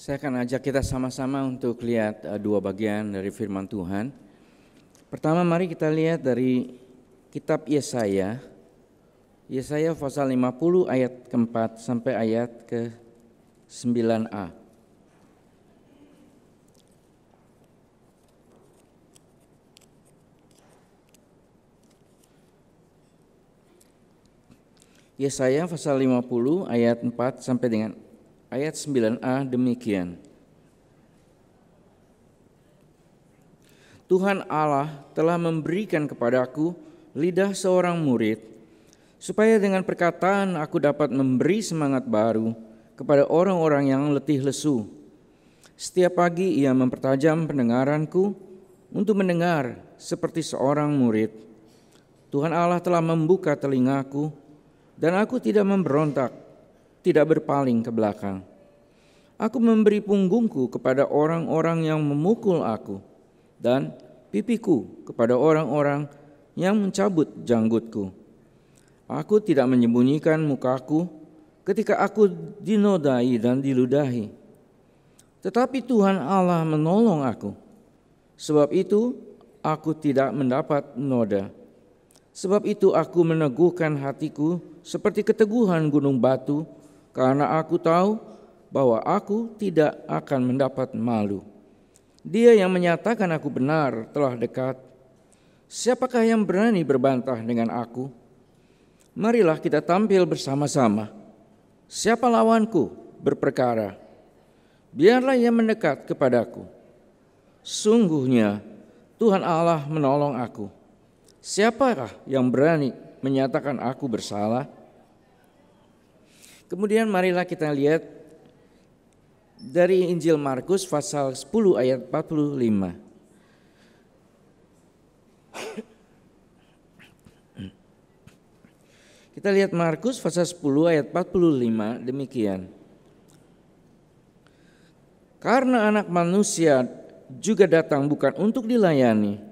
Saya akan ajak kita sama-sama untuk lihat eh, dua bagian dari firman Tuhan. Pertama mari kita lihat dari kitab Yesaya. Yesaya pasal 50 ayat keempat sampai ayat ke 9a. Yesaya pasal 50 ayat 4 sampai dengan ayat 9a demikian. Tuhan Allah telah memberikan kepadaku lidah seorang murid, supaya dengan perkataan aku dapat memberi semangat baru kepada orang-orang yang letih lesu. Setiap pagi ia mempertajam pendengaranku untuk mendengar seperti seorang murid. Tuhan Allah telah membuka telingaku dan aku tidak memberontak tidak berpaling ke belakang. Aku memberi punggungku kepada orang-orang yang memukul aku dan pipiku kepada orang-orang yang mencabut janggutku. Aku tidak menyembunyikan mukaku ketika aku dinodai dan diludahi. Tetapi Tuhan Allah menolong aku. Sebab itu aku tidak mendapat noda. Sebab itu aku meneguhkan hatiku seperti keteguhan gunung batu karena aku tahu bahwa aku tidak akan mendapat malu. Dia yang menyatakan aku benar telah dekat. Siapakah yang berani berbantah dengan aku? Marilah kita tampil bersama-sama. Siapa lawanku berperkara? Biarlah ia mendekat kepadaku. Sungguhnya Tuhan Allah menolong aku. Siapakah yang berani menyatakan aku bersalah?' Kemudian marilah kita lihat dari Injil Markus pasal 10 ayat 45. Kita lihat Markus pasal 10 ayat 45 demikian. Karena anak manusia juga datang bukan untuk dilayani,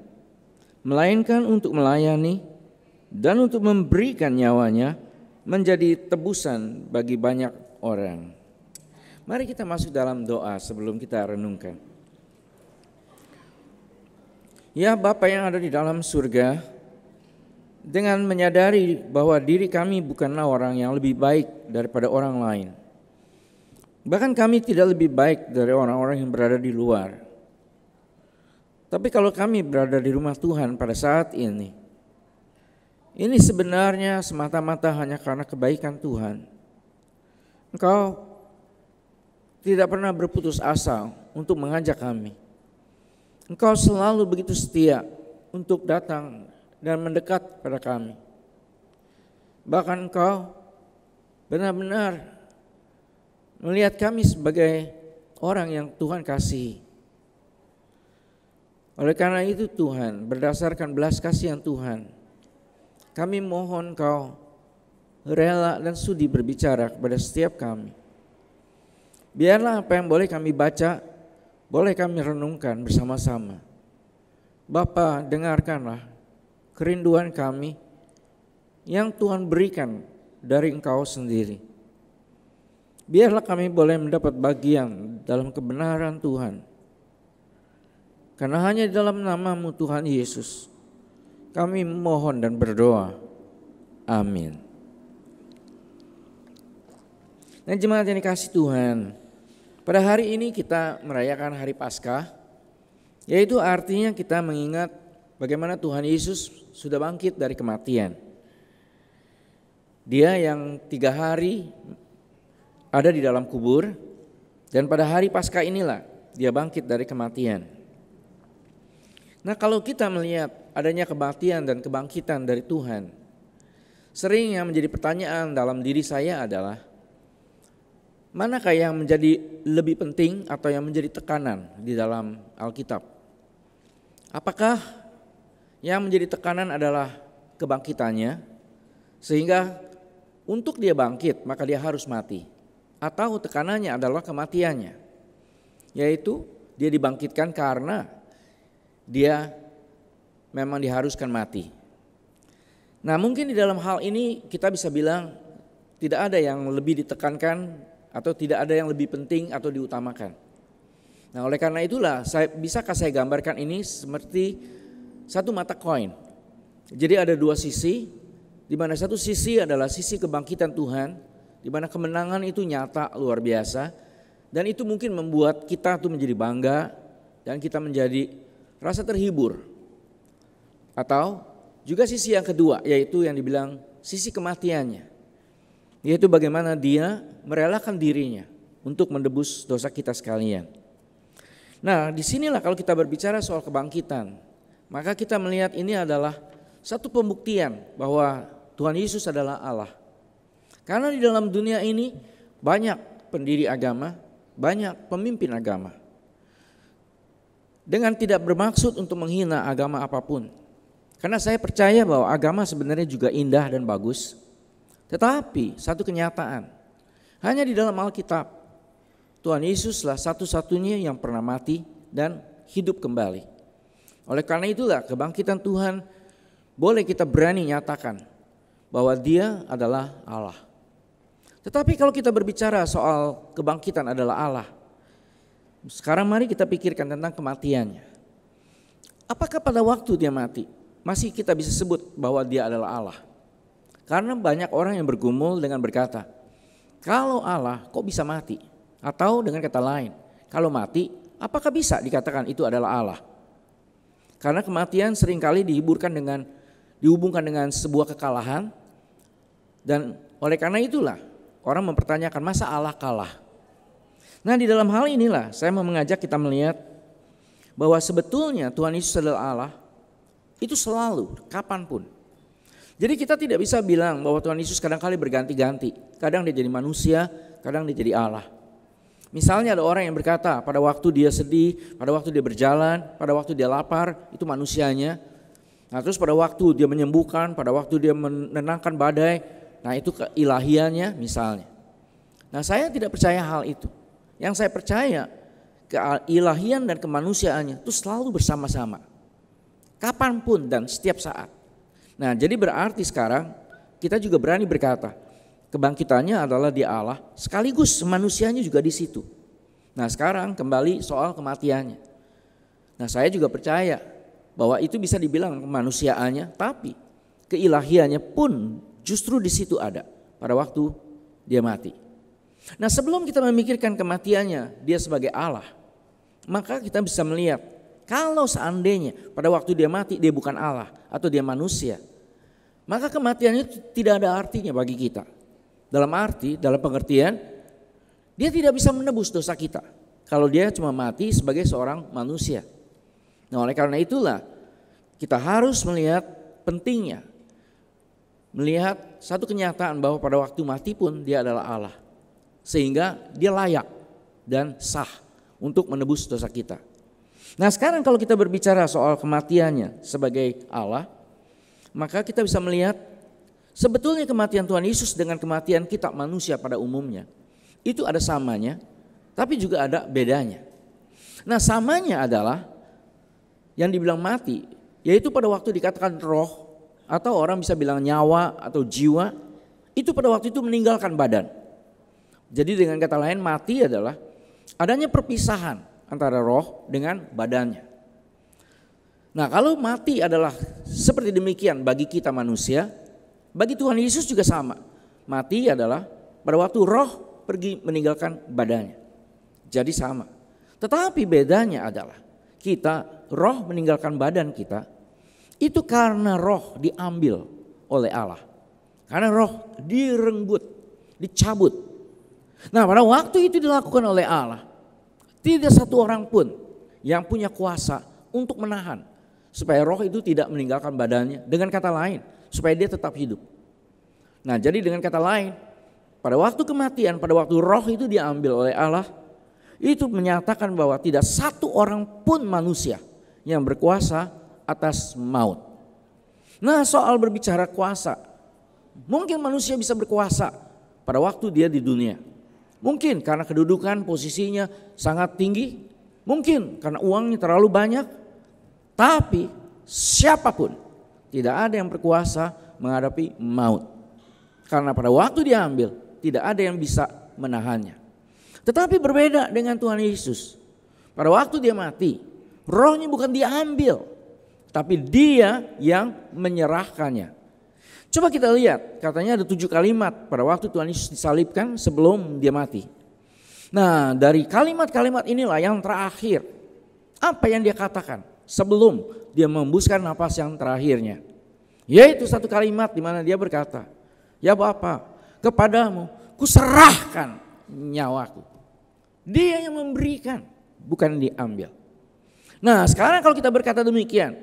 melainkan untuk melayani dan untuk memberikan nyawanya menjadi tebusan bagi banyak orang. Mari kita masuk dalam doa sebelum kita renungkan. Ya Bapa yang ada di dalam surga, dengan menyadari bahwa diri kami bukanlah orang yang lebih baik daripada orang lain. Bahkan kami tidak lebih baik dari orang-orang yang berada di luar. Tapi kalau kami berada di rumah Tuhan pada saat ini, ini sebenarnya semata-mata hanya karena kebaikan Tuhan. Engkau tidak pernah berputus asa untuk mengajak kami. Engkau selalu begitu setia untuk datang dan mendekat pada kami. Bahkan engkau benar-benar melihat kami sebagai orang yang Tuhan kasih. Oleh karena itu Tuhan, berdasarkan belas kasihan Tuhan, kami mohon kau rela dan sudi berbicara kepada setiap kami. Biarlah apa yang boleh kami baca, boleh kami renungkan bersama-sama. Bapa, dengarkanlah kerinduan kami yang Tuhan berikan dari Engkau sendiri. Biarlah kami boleh mendapat bagian dalam kebenaran Tuhan. Karena hanya dalam namamu Tuhan Yesus kami mohon dan berdoa. Amin. Nah jemaat yang dikasih Tuhan, pada hari ini kita merayakan hari Paskah, yaitu artinya kita mengingat bagaimana Tuhan Yesus sudah bangkit dari kematian. Dia yang tiga hari ada di dalam kubur, dan pada hari Paskah inilah dia bangkit dari kematian. Nah kalau kita melihat adanya kebaktian dan kebangkitan dari Tuhan. Sering yang menjadi pertanyaan dalam diri saya adalah, manakah yang menjadi lebih penting atau yang menjadi tekanan di dalam Alkitab? Apakah yang menjadi tekanan adalah kebangkitannya, sehingga untuk dia bangkit maka dia harus mati, atau tekanannya adalah kematiannya, yaitu dia dibangkitkan karena dia memang diharuskan mati. Nah, mungkin di dalam hal ini kita bisa bilang tidak ada yang lebih ditekankan atau tidak ada yang lebih penting atau diutamakan. Nah, oleh karena itulah saya bisakah saya gambarkan ini seperti satu mata koin. Jadi ada dua sisi di mana satu sisi adalah sisi kebangkitan Tuhan di mana kemenangan itu nyata luar biasa dan itu mungkin membuat kita tuh menjadi bangga dan kita menjadi rasa terhibur atau juga sisi yang kedua yaitu yang dibilang sisi kematiannya. Yaitu bagaimana dia merelakan dirinya untuk mendebus dosa kita sekalian. Nah, disinilah kalau kita berbicara soal kebangkitan, maka kita melihat ini adalah satu pembuktian bahwa Tuhan Yesus adalah Allah. Karena di dalam dunia ini banyak pendiri agama, banyak pemimpin agama. Dengan tidak bermaksud untuk menghina agama apapun, karena saya percaya bahwa agama sebenarnya juga indah dan bagus. Tetapi satu kenyataan, hanya di dalam Alkitab Tuhan Yesuslah satu-satunya yang pernah mati dan hidup kembali. Oleh karena itulah kebangkitan Tuhan boleh kita berani nyatakan bahwa dia adalah Allah. Tetapi kalau kita berbicara soal kebangkitan adalah Allah, sekarang mari kita pikirkan tentang kematiannya. Apakah pada waktu dia mati, masih kita bisa sebut bahwa dia adalah Allah. Karena banyak orang yang bergumul dengan berkata, kalau Allah kok bisa mati? Atau dengan kata lain, kalau mati apakah bisa dikatakan itu adalah Allah? Karena kematian seringkali dihiburkan dengan dihubungkan dengan sebuah kekalahan dan oleh karena itulah orang mempertanyakan masa Allah kalah. Nah, di dalam hal inilah saya mau mengajak kita melihat bahwa sebetulnya Tuhan Yesus adalah Allah itu selalu, kapanpun. Jadi kita tidak bisa bilang bahwa Tuhan Yesus kadang kali berganti-ganti. Kadang dia jadi manusia, kadang dia jadi Allah. Misalnya ada orang yang berkata pada waktu dia sedih, pada waktu dia berjalan, pada waktu dia lapar, itu manusianya. Nah terus pada waktu dia menyembuhkan, pada waktu dia menenangkan badai, nah itu keilahiannya misalnya. Nah saya tidak percaya hal itu. Yang saya percaya keilahian dan kemanusiaannya itu selalu bersama-sama kapanpun dan setiap saat. Nah, jadi berarti sekarang kita juga berani berkata, kebangkitannya adalah di Allah, sekaligus manusianya juga di situ. Nah, sekarang kembali soal kematiannya. Nah, saya juga percaya bahwa itu bisa dibilang kemanusiaannya, tapi keilahiannya pun justru di situ ada pada waktu dia mati. Nah, sebelum kita memikirkan kematiannya, dia sebagai Allah, maka kita bisa melihat kalau seandainya pada waktu dia mati dia bukan Allah atau dia manusia, maka kematiannya tidak ada artinya bagi kita. Dalam arti, dalam pengertian, dia tidak bisa menebus dosa kita. Kalau dia cuma mati sebagai seorang manusia. Nah oleh karena itulah kita harus melihat pentingnya. Melihat satu kenyataan bahwa pada waktu mati pun dia adalah Allah. Sehingga dia layak dan sah untuk menebus dosa kita. Nah sekarang kalau kita berbicara soal kematiannya sebagai Allah, maka kita bisa melihat sebetulnya kematian Tuhan Yesus dengan kematian kita manusia pada umumnya. Itu ada samanya, tapi juga ada bedanya. Nah samanya adalah yang dibilang mati, yaitu pada waktu dikatakan roh atau orang bisa bilang nyawa atau jiwa, itu pada waktu itu meninggalkan badan. Jadi dengan kata lain mati adalah adanya perpisahan antara roh dengan badannya. Nah, kalau mati adalah seperti demikian bagi kita manusia, bagi Tuhan Yesus juga sama. Mati adalah pada waktu roh pergi meninggalkan badannya. Jadi sama. Tetapi bedanya adalah kita roh meninggalkan badan kita itu karena roh diambil oleh Allah. Karena roh direnggut, dicabut. Nah, pada waktu itu dilakukan oleh Allah, tidak satu orang pun yang punya kuasa untuk menahan supaya roh itu tidak meninggalkan badannya. Dengan kata lain, supaya dia tetap hidup. Nah, jadi dengan kata lain, pada waktu kematian, pada waktu roh itu diambil oleh Allah, itu menyatakan bahwa tidak satu orang pun manusia yang berkuasa atas maut. Nah, soal berbicara kuasa, mungkin manusia bisa berkuasa pada waktu dia di dunia, Mungkin karena kedudukan posisinya sangat tinggi, mungkin karena uangnya terlalu banyak. Tapi siapapun tidak ada yang berkuasa menghadapi maut. Karena pada waktu diambil tidak ada yang bisa menahannya. Tetapi berbeda dengan Tuhan Yesus. Pada waktu dia mati, rohnya bukan diambil, tapi dia yang menyerahkannya. Coba kita lihat, katanya ada tujuh kalimat pada waktu Tuhan Yesus disalibkan sebelum dia mati. Nah dari kalimat-kalimat inilah yang terakhir. Apa yang dia katakan sebelum dia membuskan nafas yang terakhirnya. Yaitu satu kalimat di mana dia berkata, Ya Bapa, kepadamu kuserahkan nyawaku. Dia yang memberikan, bukan diambil. Nah sekarang kalau kita berkata demikian,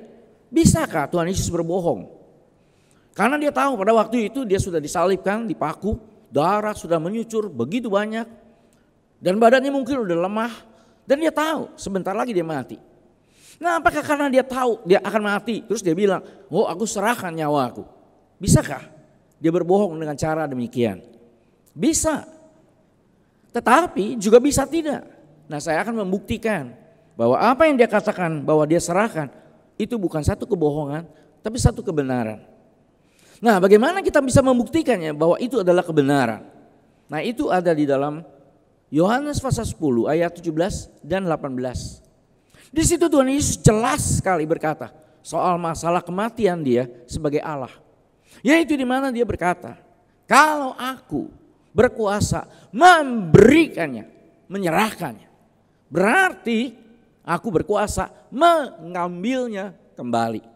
bisakah Tuhan Yesus berbohong? Karena dia tahu pada waktu itu dia sudah disalibkan, dipaku, darah sudah menyucur begitu banyak. Dan badannya mungkin sudah lemah. Dan dia tahu sebentar lagi dia mati. Nah apakah karena dia tahu dia akan mati. Terus dia bilang, oh aku serahkan nyawa aku. Bisakah dia berbohong dengan cara demikian? Bisa. Tetapi juga bisa tidak. Nah saya akan membuktikan bahwa apa yang dia katakan bahwa dia serahkan itu bukan satu kebohongan tapi satu kebenaran. Nah, bagaimana kita bisa membuktikannya bahwa itu adalah kebenaran? Nah, itu ada di dalam Yohanes pasal 10 ayat 17 dan 18. Di situ Tuhan Yesus jelas sekali berkata soal masalah kematian dia sebagai Allah. Yaitu di mana dia berkata, kalau aku berkuasa memberikannya, menyerahkannya. Berarti aku berkuasa mengambilnya kembali.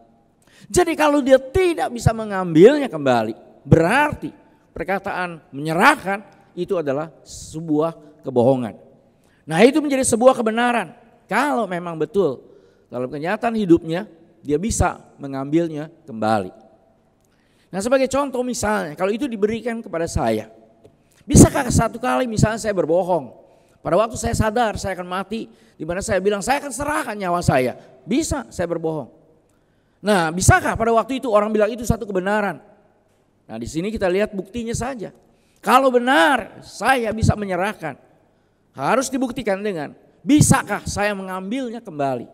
Jadi kalau dia tidak bisa mengambilnya kembali, berarti perkataan menyerahkan itu adalah sebuah kebohongan. Nah itu menjadi sebuah kebenaran. Kalau memang betul dalam kenyataan hidupnya dia bisa mengambilnya kembali. Nah sebagai contoh misalnya kalau itu diberikan kepada saya. Bisakah satu kali misalnya saya berbohong. Pada waktu saya sadar saya akan mati. di mana saya bilang saya akan serahkan nyawa saya. Bisa saya berbohong. Nah, bisakah pada waktu itu orang bilang itu satu kebenaran? Nah, di sini kita lihat buktinya saja. Kalau benar, saya bisa menyerahkan. Harus dibuktikan dengan bisakah saya mengambilnya kembali.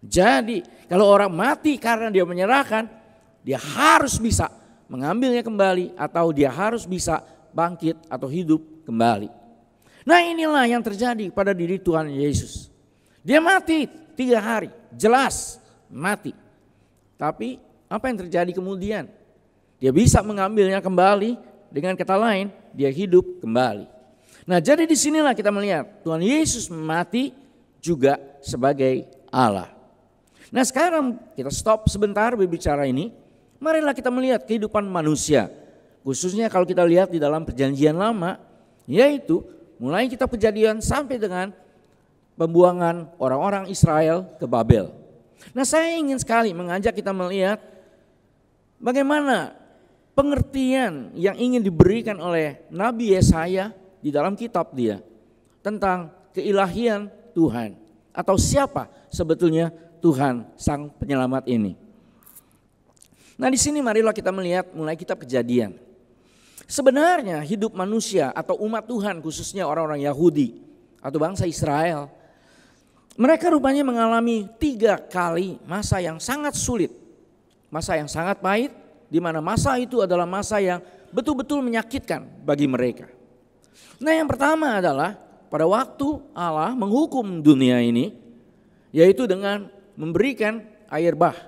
Jadi, kalau orang mati karena dia menyerahkan, dia harus bisa mengambilnya kembali atau dia harus bisa bangkit atau hidup kembali. Nah, inilah yang terjadi pada diri Tuhan Yesus. Dia mati tiga hari, jelas mati. Tapi apa yang terjadi kemudian? Dia bisa mengambilnya kembali dengan kata lain, dia hidup kembali. Nah, jadi disinilah kita melihat Tuhan Yesus mati juga sebagai Allah. Nah, sekarang kita stop sebentar berbicara ini. Marilah kita melihat kehidupan manusia, khususnya kalau kita lihat di dalam Perjanjian Lama, yaitu mulai kita Kejadian sampai dengan pembuangan orang-orang Israel ke Babel. Nah saya ingin sekali mengajak kita melihat bagaimana pengertian yang ingin diberikan oleh Nabi Yesaya di dalam kitab dia tentang keilahian Tuhan atau siapa sebetulnya Tuhan sang penyelamat ini. Nah di sini marilah kita melihat mulai kitab kejadian. Sebenarnya hidup manusia atau umat Tuhan khususnya orang-orang Yahudi atau bangsa Israel mereka rupanya mengalami tiga kali masa yang sangat sulit, masa yang sangat pahit, di mana masa itu adalah masa yang betul-betul menyakitkan bagi mereka. Nah, yang pertama adalah pada waktu Allah menghukum dunia ini, yaitu dengan memberikan air bah.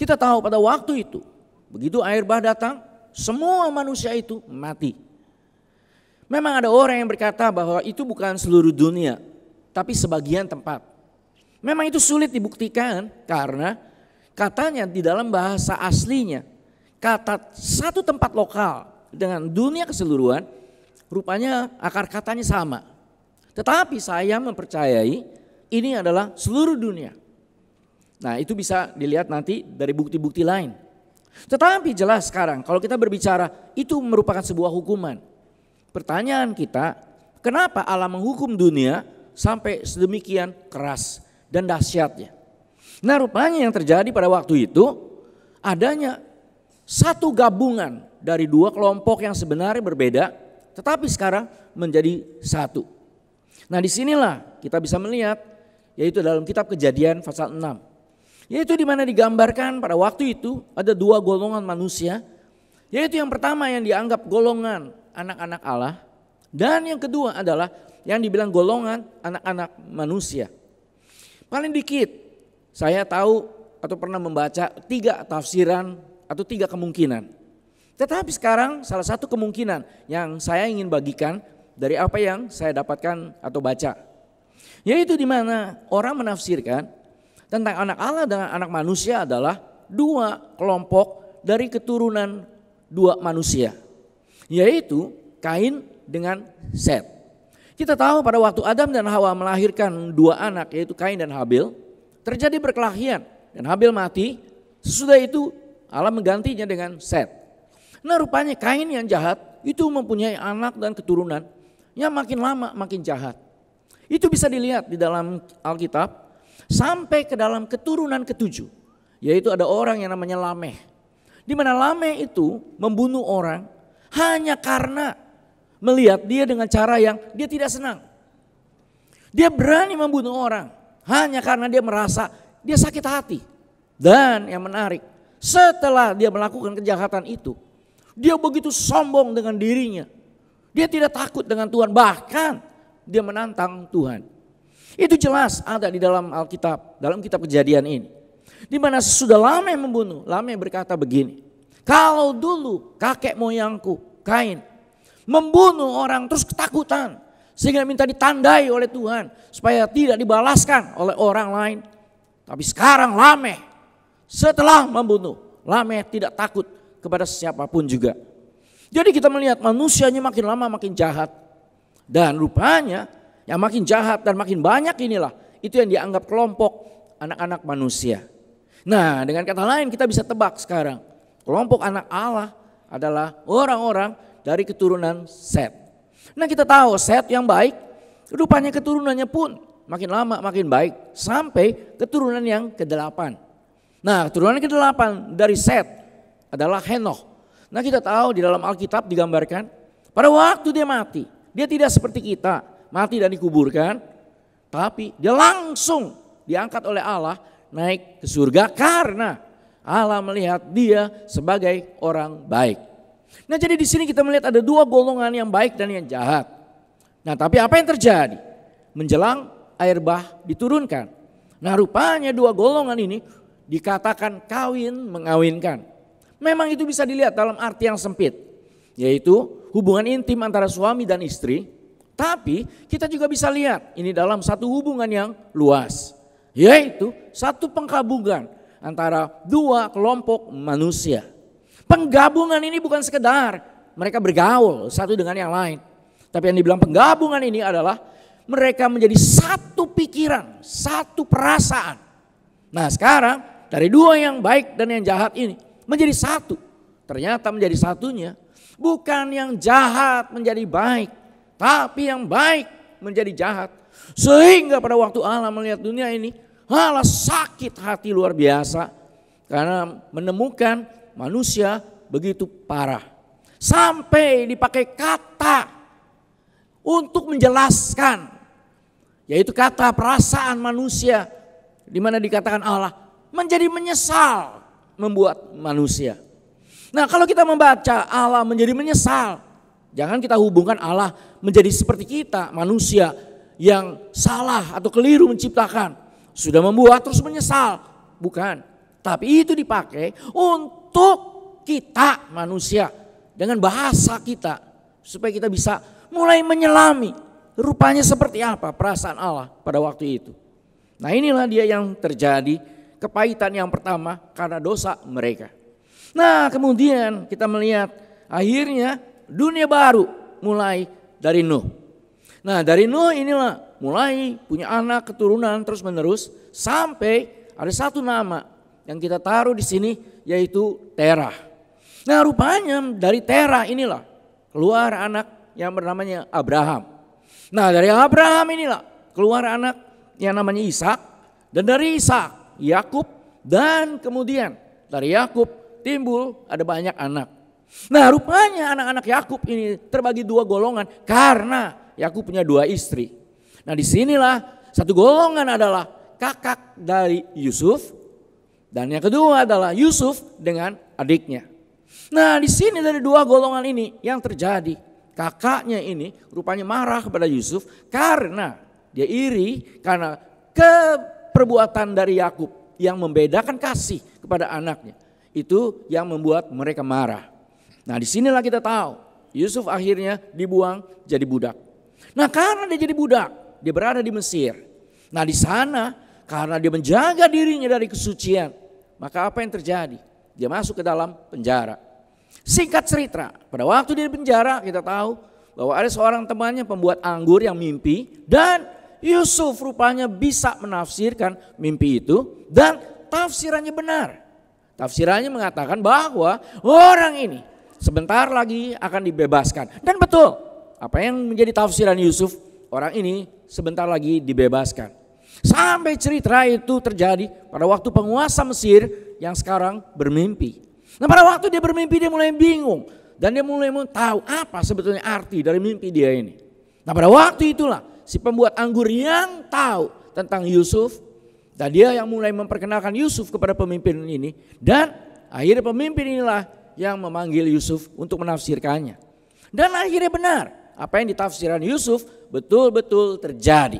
Kita tahu pada waktu itu, begitu air bah datang, semua manusia itu mati. Memang ada orang yang berkata bahwa itu bukan seluruh dunia, tapi sebagian tempat. Memang itu sulit dibuktikan karena katanya di dalam bahasa aslinya kata satu tempat lokal dengan dunia keseluruhan rupanya akar katanya sama. Tetapi saya mempercayai ini adalah seluruh dunia. Nah itu bisa dilihat nanti dari bukti-bukti lain. Tetapi jelas sekarang kalau kita berbicara itu merupakan sebuah hukuman. Pertanyaan kita, kenapa Allah menghukum dunia sampai sedemikian keras dan dahsyatnya. Nah rupanya yang terjadi pada waktu itu adanya satu gabungan dari dua kelompok yang sebenarnya berbeda tetapi sekarang menjadi satu. Nah disinilah kita bisa melihat yaitu dalam kitab kejadian pasal 6. Yaitu di mana digambarkan pada waktu itu ada dua golongan manusia. Yaitu yang pertama yang dianggap golongan anak-anak Allah. Dan yang kedua adalah yang dibilang golongan anak-anak manusia. Paling dikit saya tahu atau pernah membaca tiga tafsiran atau tiga kemungkinan. Tetapi sekarang salah satu kemungkinan yang saya ingin bagikan dari apa yang saya dapatkan atau baca. Yaitu di mana orang menafsirkan tentang anak Allah dengan anak manusia adalah dua kelompok dari keturunan dua manusia. Yaitu Kain dengan Set. Kita tahu pada waktu Adam dan Hawa melahirkan dua anak yaitu Kain dan Habil, terjadi berkelahian dan Habil mati. Sesudah itu Allah menggantinya dengan Set. Nah rupanya Kain yang jahat itu mempunyai anak dan keturunan yang makin lama makin jahat. Itu bisa dilihat di dalam Alkitab sampai ke dalam keturunan ketujuh. Yaitu ada orang yang namanya Lameh. Di mana Lameh itu membunuh orang hanya karena melihat dia dengan cara yang dia tidak senang. Dia berani membunuh orang hanya karena dia merasa dia sakit hati. Dan yang menarik, setelah dia melakukan kejahatan itu, dia begitu sombong dengan dirinya. Dia tidak takut dengan Tuhan, bahkan dia menantang Tuhan. Itu jelas ada di dalam Alkitab, dalam kitab kejadian ini. Di mana lama yang membunuh, lama yang berkata begini, kalau dulu kakek moyangku Kain membunuh orang terus ketakutan sehingga minta ditandai oleh Tuhan supaya tidak dibalaskan oleh orang lain. Tapi sekarang Lameh setelah membunuh, Lameh tidak takut kepada siapapun juga. Jadi kita melihat manusianya makin lama makin jahat. Dan rupanya yang makin jahat dan makin banyak inilah itu yang dianggap kelompok anak-anak manusia. Nah dengan kata lain kita bisa tebak sekarang. Kelompok anak Allah adalah orang-orang dari keturunan Set. Nah kita tahu Set yang baik, rupanya keturunannya pun makin lama makin baik sampai keturunan yang kedelapan. Nah keturunan ke-8 dari Set adalah Henoch. Nah kita tahu di dalam Alkitab digambarkan pada waktu dia mati, dia tidak seperti kita, mati dan dikuburkan, tapi dia langsung diangkat oleh Allah naik ke surga karena Allah melihat dia sebagai orang baik. Nah jadi di sini kita melihat ada dua golongan yang baik dan yang jahat. Nah tapi apa yang terjadi? Menjelang air bah diturunkan. Nah rupanya dua golongan ini dikatakan kawin mengawinkan. Memang itu bisa dilihat dalam arti yang sempit. Yaitu hubungan intim antara suami dan istri. Tapi kita juga bisa lihat ini dalam satu hubungan yang luas. Yaitu satu pengkabungan antara dua kelompok manusia. Penggabungan ini bukan sekedar mereka bergaul satu dengan yang lain. Tapi yang dibilang penggabungan ini adalah mereka menjadi satu pikiran, satu perasaan. Nah sekarang dari dua yang baik dan yang jahat ini menjadi satu. Ternyata menjadi satunya bukan yang jahat menjadi baik. Tapi yang baik menjadi jahat. Sehingga pada waktu Allah melihat dunia ini Allah sakit hati luar biasa. Karena menemukan manusia begitu parah. Sampai dipakai kata untuk menjelaskan yaitu kata perasaan manusia di mana dikatakan Allah menjadi menyesal membuat manusia. Nah, kalau kita membaca Allah menjadi menyesal, jangan kita hubungkan Allah menjadi seperti kita, manusia yang salah atau keliru menciptakan, sudah membuat terus menyesal, bukan. Tapi itu dipakai untuk untuk kita manusia dengan bahasa kita supaya kita bisa mulai menyelami rupanya seperti apa perasaan Allah pada waktu itu. Nah, inilah dia yang terjadi kepahitan yang pertama karena dosa mereka. Nah, kemudian kita melihat akhirnya dunia baru mulai dari Nuh. Nah, dari Nuh inilah mulai punya anak keturunan terus-menerus sampai ada satu nama yang kita taruh di sini yaitu Terah. Nah rupanya dari Terah inilah keluar anak yang bernamanya Abraham. Nah dari Abraham inilah keluar anak yang namanya Ishak dan dari Ishak Yakub dan kemudian dari Yakub timbul ada banyak anak. Nah rupanya anak-anak Yakub ini terbagi dua golongan karena Yakub punya dua istri. Nah disinilah satu golongan adalah kakak dari Yusuf dan yang kedua adalah Yusuf dengan adiknya. Nah di sini dari dua golongan ini yang terjadi. Kakaknya ini rupanya marah kepada Yusuf karena dia iri karena keperbuatan dari Yakub yang membedakan kasih kepada anaknya. Itu yang membuat mereka marah. Nah di disinilah kita tahu Yusuf akhirnya dibuang jadi budak. Nah karena dia jadi budak, dia berada di Mesir. Nah di sana karena dia menjaga dirinya dari kesucian, maka apa yang terjadi? Dia masuk ke dalam penjara. Singkat cerita, pada waktu dia di penjara kita tahu bahwa ada seorang temannya pembuat anggur yang mimpi dan Yusuf rupanya bisa menafsirkan mimpi itu dan tafsirannya benar. Tafsirannya mengatakan bahwa orang ini sebentar lagi akan dibebaskan. Dan betul, apa yang menjadi tafsiran Yusuf, orang ini sebentar lagi dibebaskan. Sampai cerita itu terjadi pada waktu penguasa Mesir yang sekarang bermimpi. Nah pada waktu dia bermimpi dia mulai bingung. Dan dia mulai mau tahu apa sebetulnya arti dari mimpi dia ini. Nah pada waktu itulah si pembuat anggur yang tahu tentang Yusuf. Dan dia yang mulai memperkenalkan Yusuf kepada pemimpin ini. Dan akhirnya pemimpin inilah yang memanggil Yusuf untuk menafsirkannya. Dan akhirnya benar, apa yang ditafsiran Yusuf betul-betul terjadi.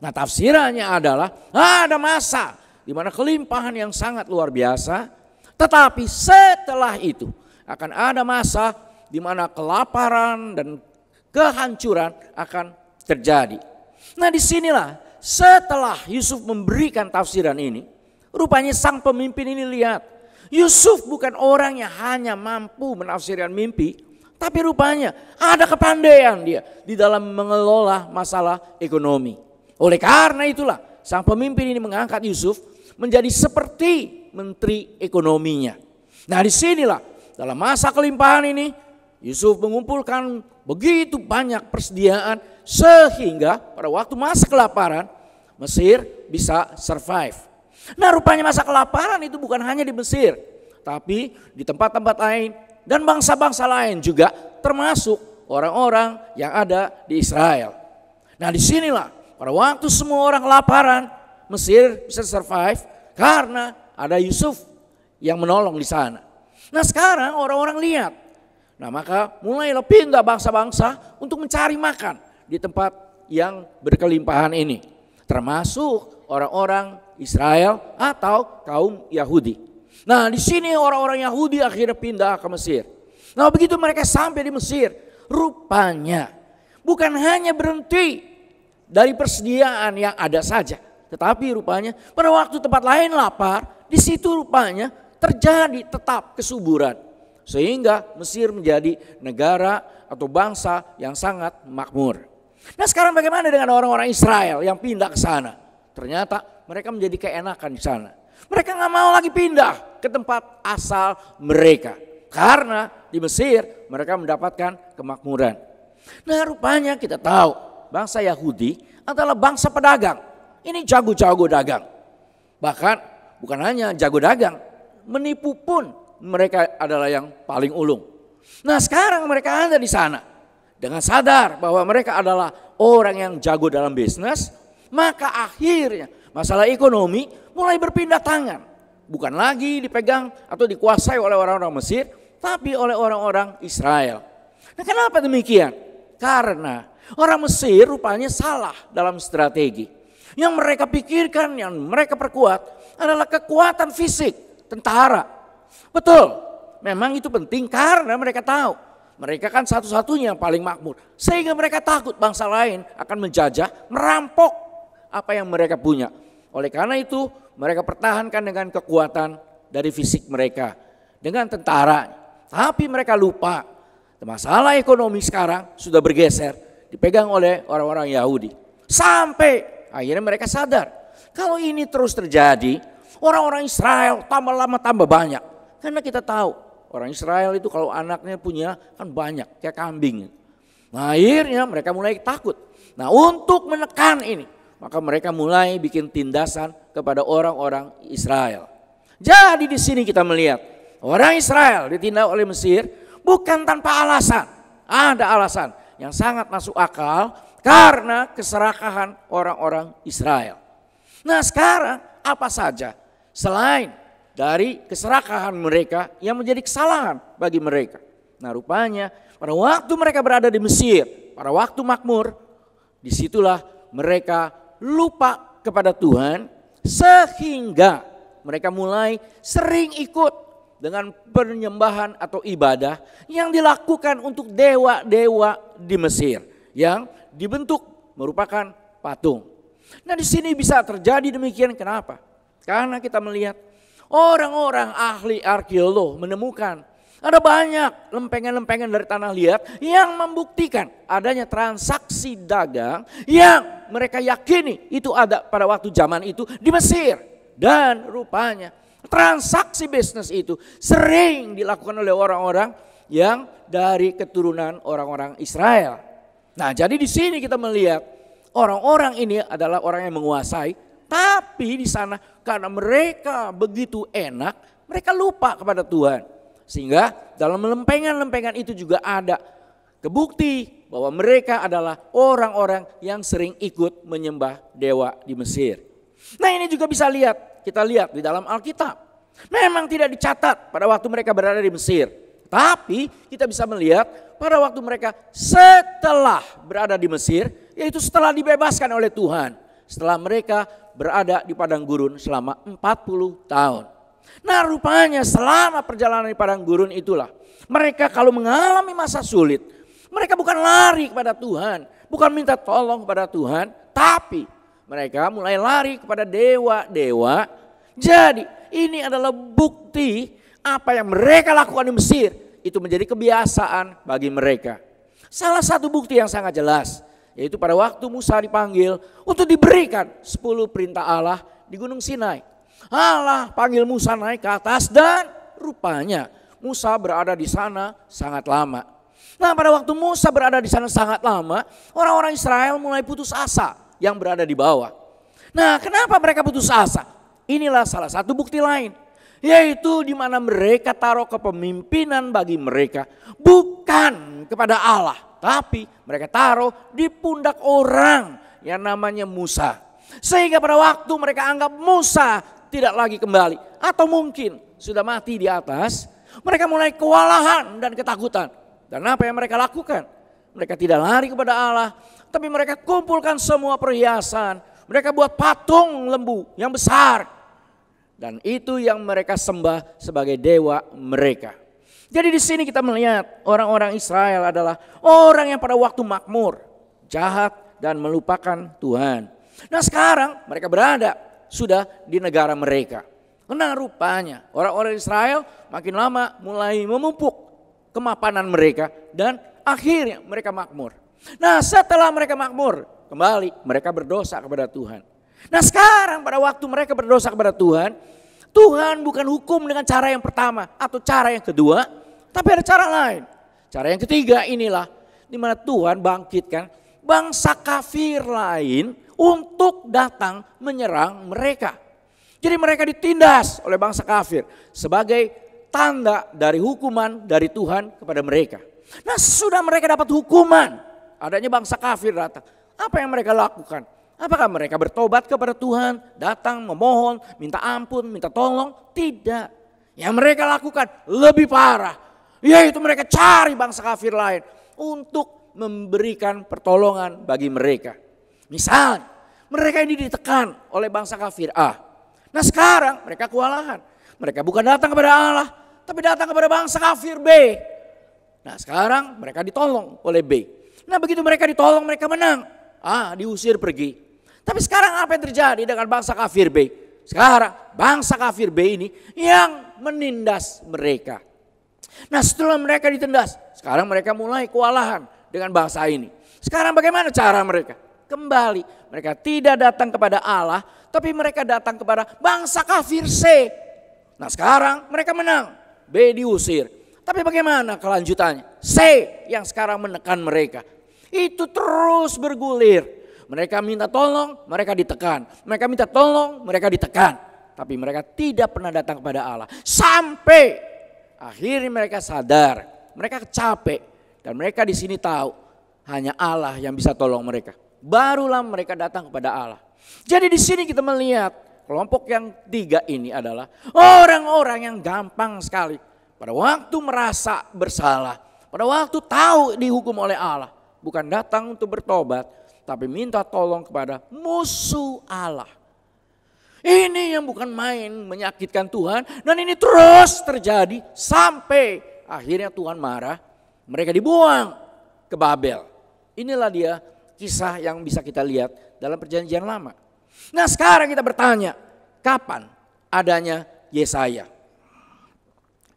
Nah tafsirannya adalah ah, ada masa di mana kelimpahan yang sangat luar biasa. Tetapi setelah itu akan ada masa di mana kelaparan dan kehancuran akan terjadi. Nah disinilah setelah Yusuf memberikan tafsiran ini. Rupanya sang pemimpin ini lihat. Yusuf bukan orang yang hanya mampu menafsirkan mimpi. Tapi rupanya ada kepandaian dia di dalam mengelola masalah ekonomi. Oleh karena itulah sang pemimpin ini mengangkat Yusuf menjadi seperti menteri ekonominya. Nah disinilah dalam masa kelimpahan ini Yusuf mengumpulkan begitu banyak persediaan sehingga pada waktu masa kelaparan Mesir bisa survive. Nah rupanya masa kelaparan itu bukan hanya di Mesir, tapi di tempat-tempat lain dan bangsa-bangsa lain juga termasuk orang-orang yang ada di Israel. Nah disinilah pada waktu semua orang kelaparan, Mesir bisa survive karena ada Yusuf yang menolong di sana. Nah sekarang orang-orang lihat. Nah maka mulailah pindah bangsa-bangsa untuk mencari makan di tempat yang berkelimpahan ini. Termasuk orang-orang Israel atau kaum Yahudi. Nah di sini orang-orang Yahudi akhirnya pindah ke Mesir. Nah begitu mereka sampai di Mesir, rupanya bukan hanya berhenti dari persediaan yang ada saja. Tetapi rupanya pada waktu tempat lain lapar, di situ rupanya terjadi tetap kesuburan. Sehingga Mesir menjadi negara atau bangsa yang sangat makmur. Nah sekarang bagaimana dengan orang-orang Israel yang pindah ke sana? Ternyata mereka menjadi keenakan di sana. Mereka nggak mau lagi pindah ke tempat asal mereka. Karena di Mesir mereka mendapatkan kemakmuran. Nah rupanya kita tahu bangsa Yahudi adalah bangsa pedagang. Ini jago-jago dagang. Bahkan bukan hanya jago dagang, menipu pun mereka adalah yang paling ulung. Nah sekarang mereka ada di sana. Dengan sadar bahwa mereka adalah orang yang jago dalam bisnis, maka akhirnya masalah ekonomi mulai berpindah tangan. Bukan lagi dipegang atau dikuasai oleh orang-orang Mesir, tapi oleh orang-orang Israel. Nah kenapa demikian? Karena Orang Mesir rupanya salah dalam strategi. Yang mereka pikirkan, yang mereka perkuat adalah kekuatan fisik, tentara. Betul, memang itu penting karena mereka tahu. Mereka kan satu-satunya yang paling makmur. Sehingga mereka takut bangsa lain akan menjajah, merampok apa yang mereka punya. Oleh karena itu mereka pertahankan dengan kekuatan dari fisik mereka. Dengan tentara. Tapi mereka lupa masalah ekonomi sekarang sudah bergeser dipegang oleh orang-orang Yahudi. Sampai akhirnya mereka sadar kalau ini terus terjadi, orang-orang Israel tambah lama tambah banyak. Karena kita tahu orang Israel itu kalau anaknya punya kan banyak kayak kambing. Nah, akhirnya mereka mulai takut. Nah, untuk menekan ini, maka mereka mulai bikin tindasan kepada orang-orang Israel. Jadi di sini kita melihat orang Israel ditindak oleh Mesir bukan tanpa alasan. Ada alasan yang sangat masuk akal karena keserakahan orang-orang Israel. Nah sekarang apa saja selain dari keserakahan mereka yang menjadi kesalahan bagi mereka. Nah rupanya pada waktu mereka berada di Mesir, pada waktu makmur, disitulah mereka lupa kepada Tuhan sehingga mereka mulai sering ikut dengan penyembahan atau ibadah yang dilakukan untuk dewa-dewa di Mesir yang dibentuk merupakan patung. Nah, di sini bisa terjadi demikian kenapa? Karena kita melihat orang-orang ahli arkeolog menemukan ada banyak lempengan-lempengan dari tanah liat yang membuktikan adanya transaksi dagang yang mereka yakini itu ada pada waktu zaman itu di Mesir. Dan rupanya transaksi bisnis itu sering dilakukan oleh orang-orang yang dari keturunan orang-orang Israel. Nah, jadi di sini kita melihat orang-orang ini adalah orang yang menguasai, tapi di sana karena mereka begitu enak, mereka lupa kepada Tuhan. Sehingga dalam lempengan-lempengan itu juga ada kebukti bahwa mereka adalah orang-orang yang sering ikut menyembah dewa di Mesir. Nah, ini juga bisa lihat kita lihat di dalam Alkitab. Memang tidak dicatat pada waktu mereka berada di Mesir. Tapi kita bisa melihat pada waktu mereka setelah berada di Mesir, yaitu setelah dibebaskan oleh Tuhan. Setelah mereka berada di padang gurun selama 40 tahun. Nah rupanya selama perjalanan di padang gurun itulah mereka kalau mengalami masa sulit, mereka bukan lari kepada Tuhan, bukan minta tolong kepada Tuhan, tapi mereka mulai lari kepada dewa-dewa. Jadi ini adalah bukti apa yang mereka lakukan di Mesir. Itu menjadi kebiasaan bagi mereka. Salah satu bukti yang sangat jelas. Yaitu pada waktu Musa dipanggil untuk diberikan 10 perintah Allah di Gunung Sinai. Allah panggil Musa naik ke atas dan rupanya Musa berada di sana sangat lama. Nah pada waktu Musa berada di sana sangat lama, orang-orang Israel mulai putus asa yang berada di bawah. Nah, kenapa mereka putus asa? Inilah salah satu bukti lain, yaitu di mana mereka taruh kepemimpinan bagi mereka bukan kepada Allah, tapi mereka taruh di pundak orang yang namanya Musa. Sehingga pada waktu mereka anggap Musa tidak lagi kembali atau mungkin sudah mati di atas, mereka mulai kewalahan dan ketakutan. Dan apa yang mereka lakukan? Mereka tidak lari kepada Allah, tapi mereka kumpulkan semua perhiasan. Mereka buat patung lembu yang besar. Dan itu yang mereka sembah sebagai dewa mereka. Jadi di sini kita melihat orang-orang Israel adalah orang yang pada waktu makmur, jahat dan melupakan Tuhan. Nah sekarang mereka berada sudah di negara mereka. Nah rupanya orang-orang Israel makin lama mulai memupuk kemapanan mereka dan akhirnya mereka makmur. Nah setelah mereka makmur, kembali mereka berdosa kepada Tuhan. Nah sekarang pada waktu mereka berdosa kepada Tuhan, Tuhan bukan hukum dengan cara yang pertama atau cara yang kedua, tapi ada cara lain. Cara yang ketiga inilah di mana Tuhan bangkitkan bangsa kafir lain untuk datang menyerang mereka. Jadi mereka ditindas oleh bangsa kafir sebagai tanda dari hukuman dari Tuhan kepada mereka. Nah, sudah mereka dapat hukuman, adanya bangsa kafir datang. Apa yang mereka lakukan? Apakah mereka bertobat kepada Tuhan, datang memohon, minta ampun, minta tolong? Tidak. Yang mereka lakukan lebih parah, yaitu mereka cari bangsa kafir lain untuk memberikan pertolongan bagi mereka. Misal, mereka ini ditekan oleh bangsa kafir A. Nah sekarang mereka kewalahan. Mereka bukan datang kepada Allah, tapi datang kepada bangsa kafir B. Nah sekarang mereka ditolong oleh B. Nah begitu mereka ditolong mereka menang. Ah diusir pergi. Tapi sekarang apa yang terjadi dengan bangsa kafir B? Sekarang bangsa kafir B ini yang menindas mereka. Nah setelah mereka ditindas, sekarang mereka mulai kewalahan dengan bangsa ini. Sekarang bagaimana cara mereka? Kembali, mereka tidak datang kepada Allah, tapi mereka datang kepada bangsa kafir C. Nah sekarang mereka menang, B diusir. Tapi bagaimana kelanjutannya? C yang sekarang menekan mereka. Itu terus bergulir. Mereka minta tolong, mereka ditekan. Mereka minta tolong, mereka ditekan. Tapi mereka tidak pernah datang kepada Allah. Sampai akhirnya mereka sadar, mereka capek. Dan mereka di sini tahu hanya Allah yang bisa tolong mereka. Barulah mereka datang kepada Allah. Jadi di sini kita melihat kelompok yang tiga ini adalah orang-orang yang gampang sekali. Pada waktu merasa bersalah, pada waktu tahu dihukum oleh Allah, bukan datang untuk bertobat, tapi minta tolong kepada musuh Allah. Ini yang bukan main menyakitkan Tuhan dan ini terus terjadi sampai akhirnya Tuhan marah, mereka dibuang ke Babel. Inilah dia kisah yang bisa kita lihat dalam perjanjian lama. Nah sekarang kita bertanya, kapan adanya Yesaya?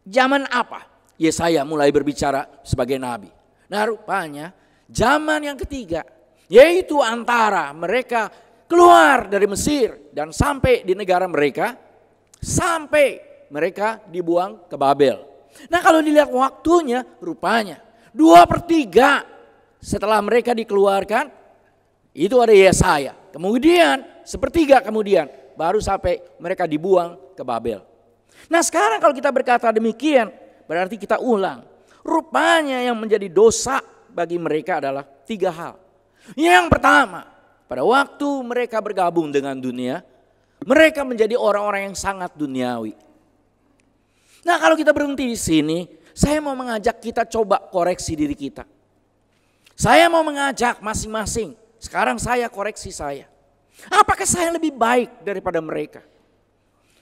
Zaman apa Yesaya mulai berbicara sebagai nabi? Nah rupanya Zaman yang ketiga, yaitu antara mereka keluar dari Mesir dan sampai di negara mereka, sampai mereka dibuang ke Babel. Nah kalau dilihat waktunya, rupanya dua per tiga setelah mereka dikeluarkan, itu ada Yesaya. Kemudian sepertiga kemudian baru sampai mereka dibuang ke Babel. Nah sekarang kalau kita berkata demikian, berarti kita ulang. Rupanya yang menjadi dosa bagi mereka adalah tiga hal. Yang pertama, pada waktu mereka bergabung dengan dunia, mereka menjadi orang-orang yang sangat duniawi. Nah, kalau kita berhenti di sini, saya mau mengajak kita coba koreksi diri kita. Saya mau mengajak masing-masing, sekarang saya koreksi saya. Apakah saya lebih baik daripada mereka?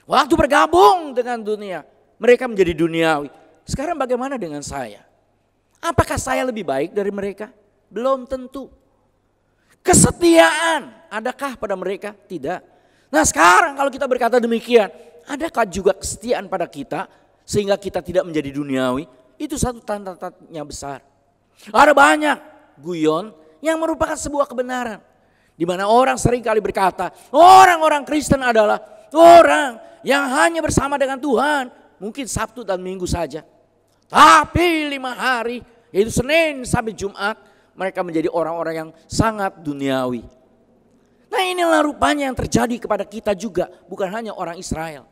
Waktu bergabung dengan dunia, mereka menjadi duniawi. Sekarang bagaimana dengan saya? Apakah saya lebih baik dari mereka? Belum tentu. Kesetiaan adakah pada mereka? Tidak. Nah sekarang kalau kita berkata demikian, adakah juga kesetiaan pada kita sehingga kita tidak menjadi duniawi? Itu satu tanda tanya besar. Ada banyak guyon yang merupakan sebuah kebenaran. Di mana orang sering kali berkata, orang-orang Kristen adalah orang yang hanya bersama dengan Tuhan. Mungkin Sabtu dan Minggu saja. Tapi lima hari, yaitu Senin sampai Jumat, mereka menjadi orang-orang yang sangat duniawi. Nah inilah rupanya yang terjadi kepada kita juga, bukan hanya orang Israel.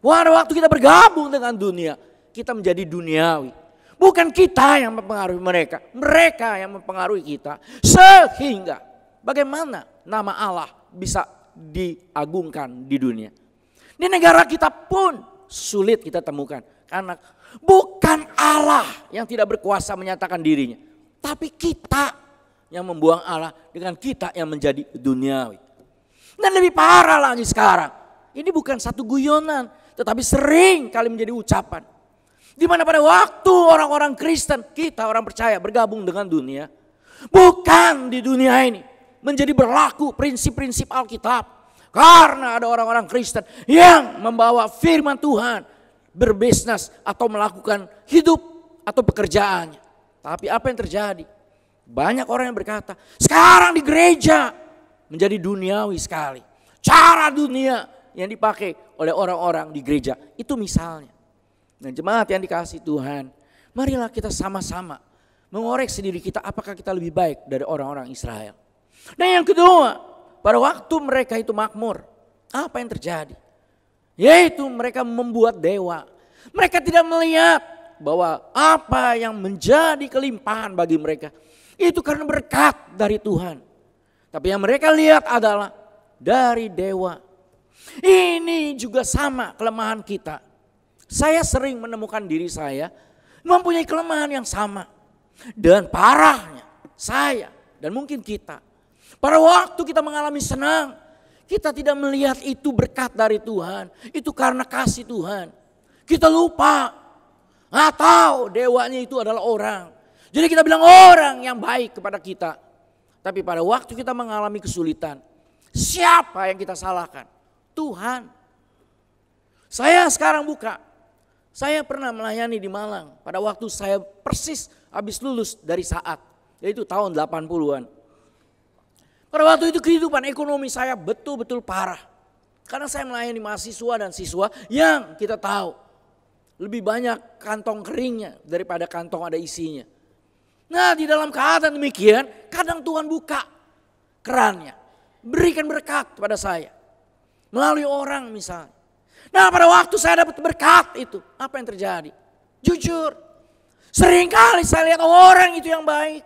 Waktu kita bergabung dengan dunia, kita menjadi duniawi. Bukan kita yang mempengaruhi mereka, mereka yang mempengaruhi kita. Sehingga bagaimana nama Allah bisa diagungkan di dunia. Di negara kita pun sulit kita temukan karena Bukan Allah yang tidak berkuasa menyatakan dirinya. Tapi kita yang membuang Allah dengan kita yang menjadi duniawi. Dan lebih parah lagi sekarang. Ini bukan satu guyonan, tetapi sering kali menjadi ucapan. Di mana pada waktu orang-orang Kristen, kita orang percaya bergabung dengan dunia. Bukan di dunia ini. Menjadi berlaku prinsip-prinsip Alkitab. Karena ada orang-orang Kristen yang membawa firman Tuhan berbisnis atau melakukan hidup atau pekerjaannya. Tapi apa yang terjadi? Banyak orang yang berkata, sekarang di gereja menjadi duniawi sekali. Cara dunia yang dipakai oleh orang-orang di gereja itu misalnya. Dan nah, jemaat yang dikasih Tuhan, marilah kita sama-sama mengorek sendiri kita apakah kita lebih baik dari orang-orang Israel. Dan nah, yang kedua, pada waktu mereka itu makmur, apa yang terjadi? Yaitu mereka membuat dewa. Mereka tidak melihat bahwa apa yang menjadi kelimpahan bagi mereka itu karena berkat dari Tuhan. Tapi yang mereka lihat adalah dari dewa. Ini juga sama kelemahan kita. Saya sering menemukan diri saya mempunyai kelemahan yang sama. Dan parahnya saya dan mungkin kita. Pada waktu kita mengalami senang, kita tidak melihat itu berkat dari Tuhan. Itu karena kasih Tuhan. Kita lupa. Atau dewanya itu adalah orang. Jadi kita bilang orang yang baik kepada kita. Tapi pada waktu kita mengalami kesulitan, siapa yang kita salahkan? Tuhan. Saya sekarang buka. Saya pernah melayani di Malang pada waktu saya persis habis lulus dari saat, yaitu tahun 80-an. Pada waktu itu kehidupan ekonomi saya betul-betul parah. Karena saya melayani mahasiswa dan siswa yang kita tahu lebih banyak kantong keringnya daripada kantong ada isinya. Nah di dalam keadaan demikian kadang Tuhan buka kerannya. Berikan berkat kepada saya. Melalui orang misalnya. Nah pada waktu saya dapat berkat itu apa yang terjadi? Jujur. Seringkali saya lihat orang itu yang baik.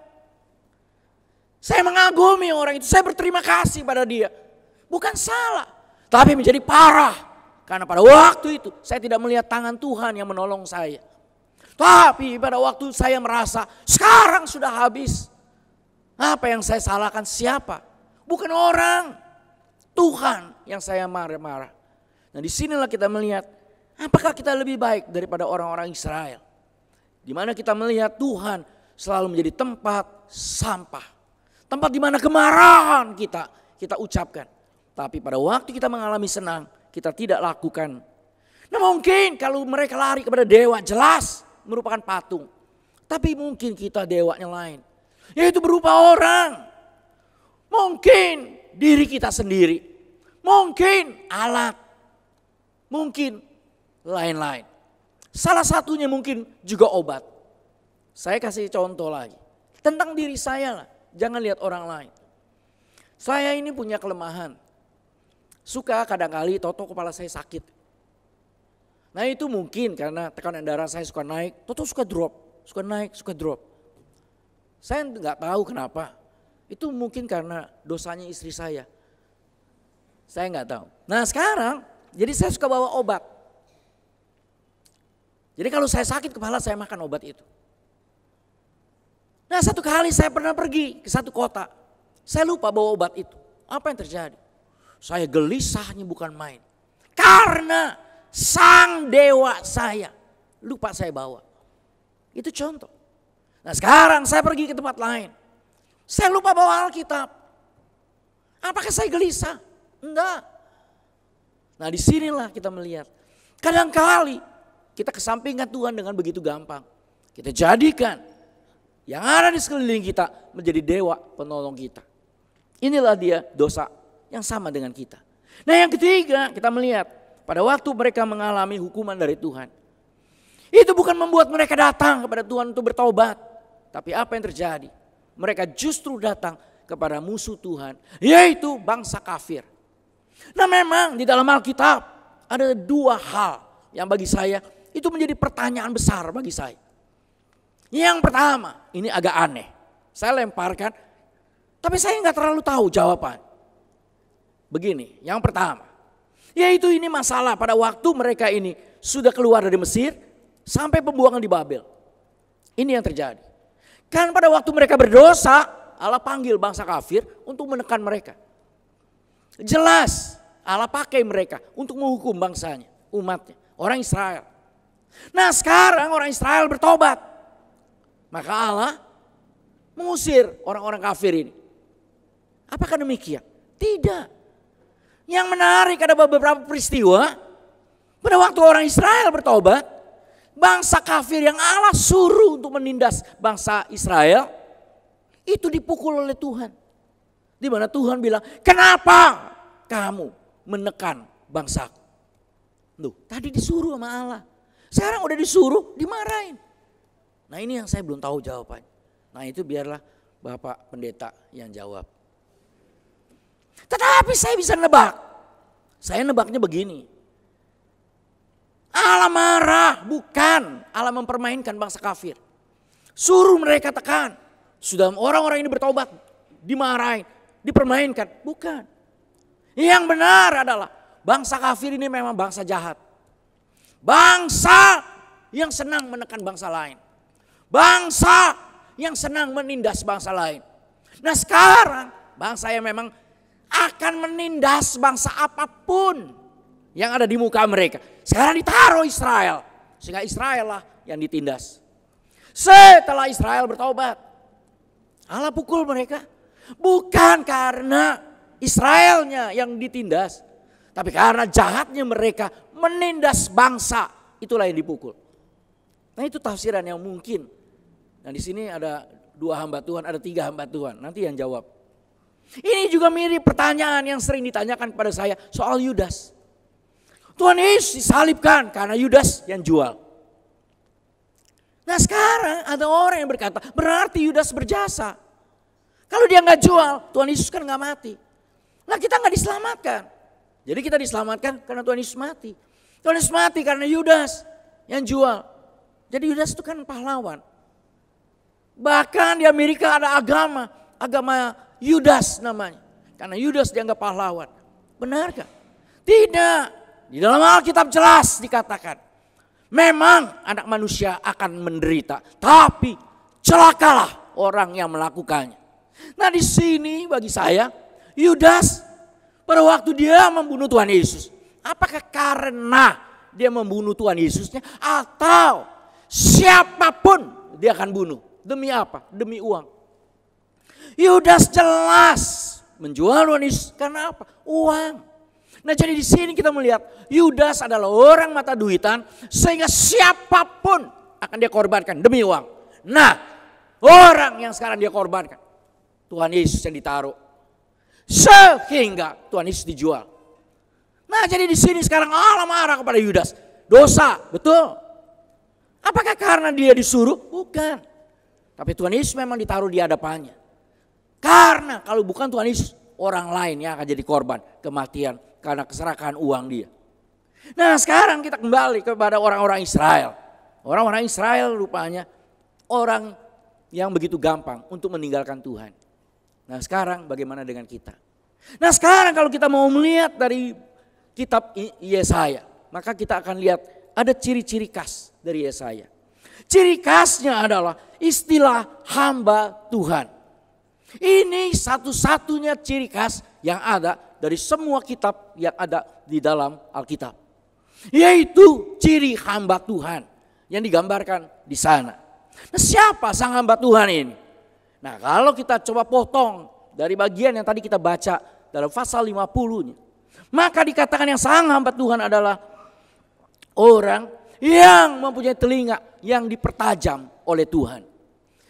Saya mengagumi orang itu, saya berterima kasih pada dia. Bukan salah, tapi menjadi parah. Karena pada waktu itu saya tidak melihat tangan Tuhan yang menolong saya. Tapi pada waktu saya merasa sekarang sudah habis. Apa yang saya salahkan siapa? Bukan orang. Tuhan yang saya marah-marah. Nah disinilah kita melihat apakah kita lebih baik daripada orang-orang Israel. Di mana kita melihat Tuhan selalu menjadi tempat sampah. Tempat di mana kemarahan kita, kita ucapkan. Tapi pada waktu kita mengalami senang, kita tidak lakukan. Nah mungkin kalau mereka lari kepada dewa jelas merupakan patung. Tapi mungkin kita dewanya lain. Yaitu berupa orang. Mungkin diri kita sendiri. Mungkin alat. Mungkin lain-lain. Salah satunya mungkin juga obat. Saya kasih contoh lagi. Tentang diri saya lah. Jangan lihat orang lain. Saya ini punya kelemahan. Suka kadang-kali toto kepala saya sakit. Nah itu mungkin karena tekanan darah saya suka naik, toto suka drop, suka naik, suka drop. Saya nggak tahu kenapa. Itu mungkin karena dosanya istri saya. Saya nggak tahu. Nah sekarang, jadi saya suka bawa obat. Jadi kalau saya sakit kepala saya makan obat itu. Nah satu kali saya pernah pergi ke satu kota. Saya lupa bawa obat itu. Apa yang terjadi? Saya gelisahnya bukan main. Karena sang dewa saya. Lupa saya bawa. Itu contoh. Nah sekarang saya pergi ke tempat lain. Saya lupa bawa Alkitab. Apakah saya gelisah? Enggak. Nah disinilah kita melihat. kadang Kadangkali kita kesampingkan Tuhan dengan begitu gampang. Kita jadikan yang ada di sekeliling kita menjadi dewa penolong kita. Inilah dia dosa yang sama dengan kita. Nah yang ketiga kita melihat pada waktu mereka mengalami hukuman dari Tuhan. Itu bukan membuat mereka datang kepada Tuhan untuk bertobat. Tapi apa yang terjadi? Mereka justru datang kepada musuh Tuhan yaitu bangsa kafir. Nah memang di dalam Alkitab ada dua hal yang bagi saya itu menjadi pertanyaan besar bagi saya. Yang pertama, ini agak aneh. Saya lemparkan, tapi saya nggak terlalu tahu jawaban. Begini, yang pertama, yaitu ini masalah pada waktu mereka ini sudah keluar dari Mesir sampai pembuangan di Babel. Ini yang terjadi. Kan pada waktu mereka berdosa, Allah panggil bangsa kafir untuk menekan mereka. Jelas Allah pakai mereka untuk menghukum bangsanya, umatnya, orang Israel. Nah sekarang orang Israel bertobat. Maka Allah mengusir orang-orang kafir ini. Apakah demikian? Tidak. Yang menarik ada beberapa peristiwa pada waktu orang Israel bertobat, bangsa kafir yang Allah suruh untuk menindas bangsa Israel itu dipukul oleh Tuhan. Di mana Tuhan bilang, "Kenapa kamu menekan bangsa? Tuh, tadi disuruh sama Allah. Sekarang udah disuruh dimarahin. Nah ini yang saya belum tahu jawabannya. Nah itu biarlah Bapak Pendeta yang jawab. Tetapi saya bisa nebak. Saya nebaknya begini. Allah marah, bukan Allah mempermainkan bangsa kafir. Suruh mereka tekan. Sudah orang-orang ini bertobat, dimarahi, dipermainkan. Bukan. Yang benar adalah bangsa kafir ini memang bangsa jahat. Bangsa yang senang menekan bangsa lain bangsa yang senang menindas bangsa lain. Nah sekarang bangsa yang memang akan menindas bangsa apapun yang ada di muka mereka. Sekarang ditaruh Israel. Sehingga Israel lah yang ditindas. Setelah Israel bertobat. Allah pukul mereka. Bukan karena Israelnya yang ditindas. Tapi karena jahatnya mereka menindas bangsa. Itulah yang dipukul. Nah itu tafsiran yang mungkin Nah di sini ada dua hamba Tuhan, ada tiga hamba Tuhan. Nanti yang jawab. Ini juga mirip pertanyaan yang sering ditanyakan kepada saya soal Yudas. Tuhan Yesus disalibkan karena Yudas yang jual. Nah sekarang ada orang yang berkata berarti Yudas berjasa. Kalau dia nggak jual Tuhan Yesus kan nggak mati. Nah kita nggak diselamatkan. Jadi kita diselamatkan karena Tuhan Yesus mati. Tuhan Yesus mati karena Yudas yang jual. Jadi Yudas itu kan pahlawan. Bahkan di Amerika ada agama, agama Yudas namanya. Karena Yudas dianggap pahlawan. Benarkah? Tidak. Di dalam Alkitab jelas dikatakan. Memang anak manusia akan menderita. Tapi celakalah orang yang melakukannya. Nah di sini bagi saya Yudas pada waktu dia membunuh Tuhan Yesus. Apakah karena dia membunuh Tuhan Yesusnya atau siapapun dia akan bunuh. Demi apa? Demi uang. Yudas jelas menjual Tuhan Yesus karena apa? Uang. Nah jadi di sini kita melihat Yudas adalah orang mata duitan sehingga siapapun akan dia korbankan demi uang. Nah orang yang sekarang dia korbankan Tuhan Yesus yang ditaruh sehingga Tuhan Yesus dijual. Nah jadi di sini sekarang Allah marah kepada Yudas. Dosa, betul. Apakah karena dia disuruh? Bukan. Tapi Tuhan Yesus memang ditaruh di hadapannya. Karena kalau bukan Tuhan Yesus, orang lain yang akan jadi korban kematian karena keserakahan uang dia. Nah sekarang kita kembali kepada orang-orang Israel. Orang-orang Israel rupanya orang yang begitu gampang untuk meninggalkan Tuhan. Nah sekarang bagaimana dengan kita? Nah sekarang kalau kita mau melihat dari kitab Yesaya, maka kita akan lihat ada ciri-ciri khas dari Yesaya. Ciri khasnya adalah istilah hamba Tuhan. Ini satu-satunya ciri khas yang ada dari semua kitab yang ada di dalam Alkitab. Yaitu ciri hamba Tuhan yang digambarkan di sana. Nah, siapa sang hamba Tuhan ini? Nah, kalau kita coba potong dari bagian yang tadi kita baca dalam pasal 50 maka dikatakan yang sang hamba Tuhan adalah orang yang mempunyai telinga yang dipertajam oleh Tuhan.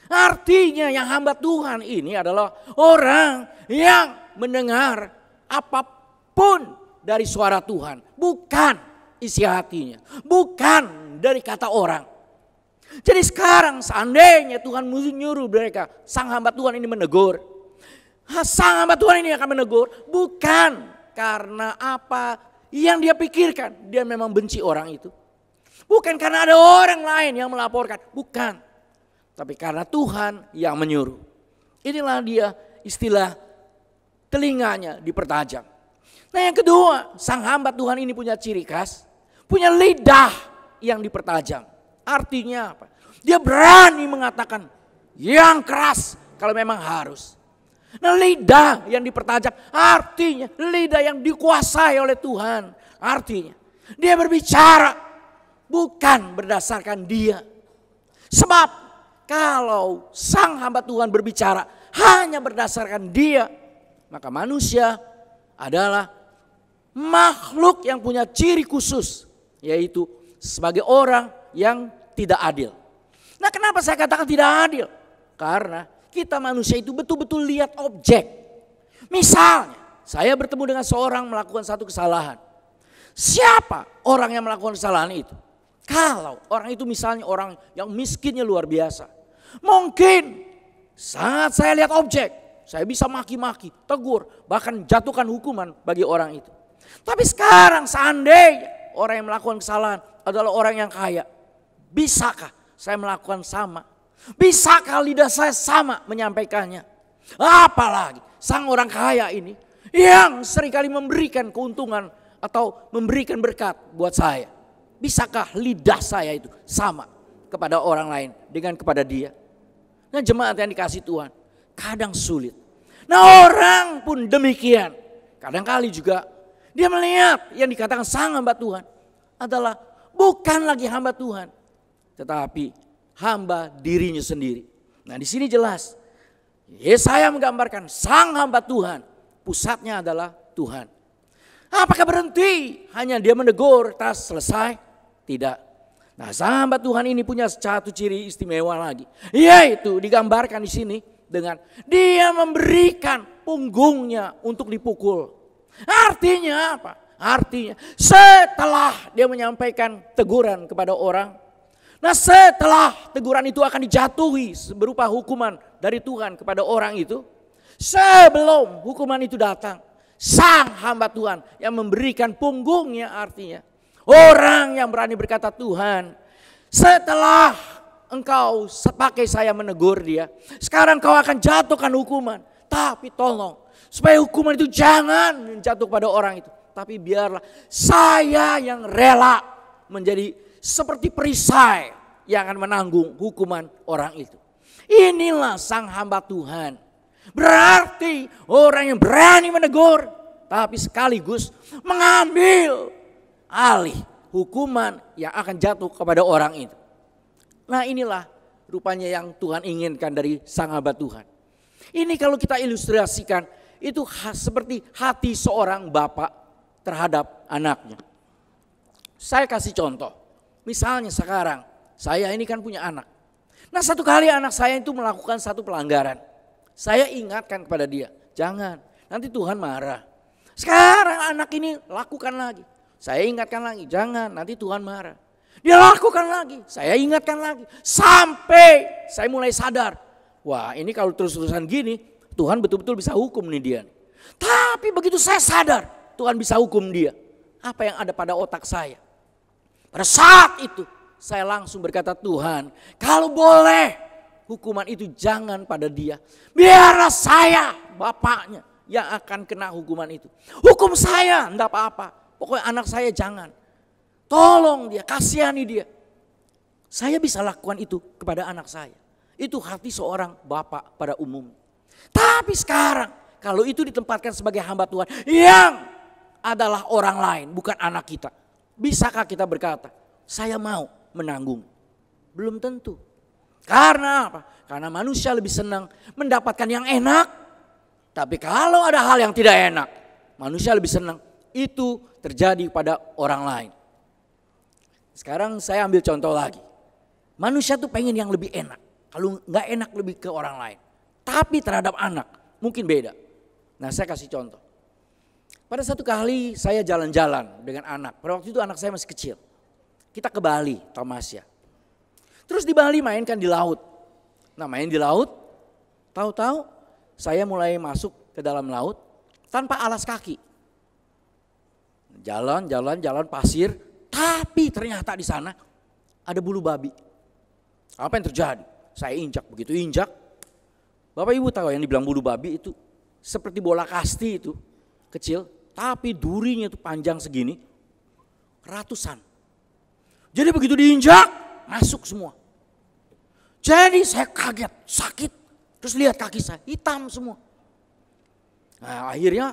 Artinya yang hamba Tuhan ini adalah orang yang mendengar apapun dari suara Tuhan, bukan isi hatinya, bukan dari kata orang. Jadi sekarang seandainya Tuhan menyuruh mereka, sang hamba Tuhan ini menegur. Sang hamba Tuhan ini akan menegur bukan karena apa yang dia pikirkan, dia memang benci orang itu. Bukan karena ada orang lain yang melaporkan, bukan. Tapi karena Tuhan yang menyuruh. Inilah dia istilah telinganya dipertajam. Nah yang kedua, sang hamba Tuhan ini punya ciri khas, punya lidah yang dipertajam. Artinya apa? Dia berani mengatakan yang keras kalau memang harus. Nah lidah yang dipertajam artinya lidah yang dikuasai oleh Tuhan. Artinya dia berbicara bukan berdasarkan dia. Sebab kalau sang hamba Tuhan berbicara hanya berdasarkan dia, maka manusia adalah makhluk yang punya ciri khusus, yaitu sebagai orang yang tidak adil. Nah, kenapa saya katakan tidak adil? Karena kita manusia itu betul-betul lihat objek. Misalnya, saya bertemu dengan seorang melakukan satu kesalahan. Siapa orang yang melakukan kesalahan itu? Kalau orang itu misalnya orang yang miskinnya luar biasa. Mungkin saat saya lihat objek, saya bisa maki-maki, tegur, bahkan jatuhkan hukuman bagi orang itu. Tapi sekarang seandainya orang yang melakukan kesalahan adalah orang yang kaya. Bisakah saya melakukan sama? Bisakah lidah saya sama menyampaikannya? Apalagi sang orang kaya ini yang seringkali memberikan keuntungan atau memberikan berkat buat saya. Bisakah lidah saya itu sama kepada orang lain dengan kepada dia? Nah jemaat yang dikasih Tuhan kadang sulit. Nah orang pun demikian. kadang-kali juga dia melihat yang dikatakan sang hamba Tuhan adalah bukan lagi hamba Tuhan. Tetapi hamba dirinya sendiri. Nah di sini jelas. Yesaya menggambarkan sang hamba Tuhan. Pusatnya adalah Tuhan. Apakah berhenti? Hanya dia menegur, tas selesai. Tidak. Nah sahabat Tuhan ini punya satu ciri istimewa lagi. Yaitu digambarkan di sini dengan dia memberikan punggungnya untuk dipukul. Artinya apa? Artinya setelah dia menyampaikan teguran kepada orang. Nah setelah teguran itu akan dijatuhi berupa hukuman dari Tuhan kepada orang itu. Sebelum hukuman itu datang sang hamba Tuhan yang memberikan punggungnya artinya. Orang yang berani berkata Tuhan setelah engkau sepakai saya menegur dia. Sekarang kau akan jatuhkan hukuman. Tapi tolong supaya hukuman itu jangan jatuh pada orang itu. Tapi biarlah saya yang rela menjadi seperti perisai yang akan menanggung hukuman orang itu. Inilah sang hamba Tuhan Berarti orang yang berani menegur, tapi sekaligus mengambil alih hukuman yang akan jatuh kepada orang itu. Nah inilah rupanya yang Tuhan inginkan dari sang abad Tuhan. Ini kalau kita ilustrasikan itu seperti hati seorang bapak terhadap anaknya. Saya kasih contoh. Misalnya sekarang saya ini kan punya anak. Nah satu kali anak saya itu melakukan satu pelanggaran. Saya ingatkan kepada dia, jangan. Nanti Tuhan marah. Sekarang anak ini lakukan lagi. Saya ingatkan lagi, jangan. Nanti Tuhan marah. Dia lakukan lagi, saya ingatkan lagi. Sampai saya mulai sadar. Wah ini kalau terus-terusan gini, Tuhan betul-betul bisa hukum nih dia. Tapi begitu saya sadar, Tuhan bisa hukum dia. Apa yang ada pada otak saya? Pada saat itu, saya langsung berkata, Tuhan, kalau boleh, hukuman itu jangan pada dia. biarlah saya bapaknya yang akan kena hukuman itu. Hukum saya enggak apa-apa. Pokoknya anak saya jangan. Tolong dia, kasihani dia. Saya bisa lakukan itu kepada anak saya. Itu hati seorang bapak pada umum. Tapi sekarang kalau itu ditempatkan sebagai hamba Tuhan yang adalah orang lain, bukan anak kita. Bisakah kita berkata, saya mau menanggung? Belum tentu. Karena apa? Karena manusia lebih senang mendapatkan yang enak. Tapi kalau ada hal yang tidak enak, manusia lebih senang itu terjadi pada orang lain. Sekarang saya ambil contoh lagi. Manusia tuh pengen yang lebih enak. Kalau nggak enak lebih ke orang lain. Tapi terhadap anak mungkin beda. Nah saya kasih contoh. Pada satu kali saya jalan-jalan dengan anak. Pada waktu itu anak saya masih kecil. Kita ke Bali, Tamasya. Terus di Bali mainkan di laut. Nah main di laut, tahu-tahu saya mulai masuk ke dalam laut tanpa alas kaki. Jalan, jalan, jalan pasir, tapi ternyata di sana ada bulu babi. Apa yang terjadi? Saya injak, begitu injak. Bapak ibu tahu yang dibilang bulu babi itu seperti bola kasti itu kecil, tapi durinya itu panjang segini, ratusan. Jadi begitu diinjak, masuk semua. Jadi saya kaget, sakit. Terus lihat kaki saya, hitam semua. Nah, akhirnya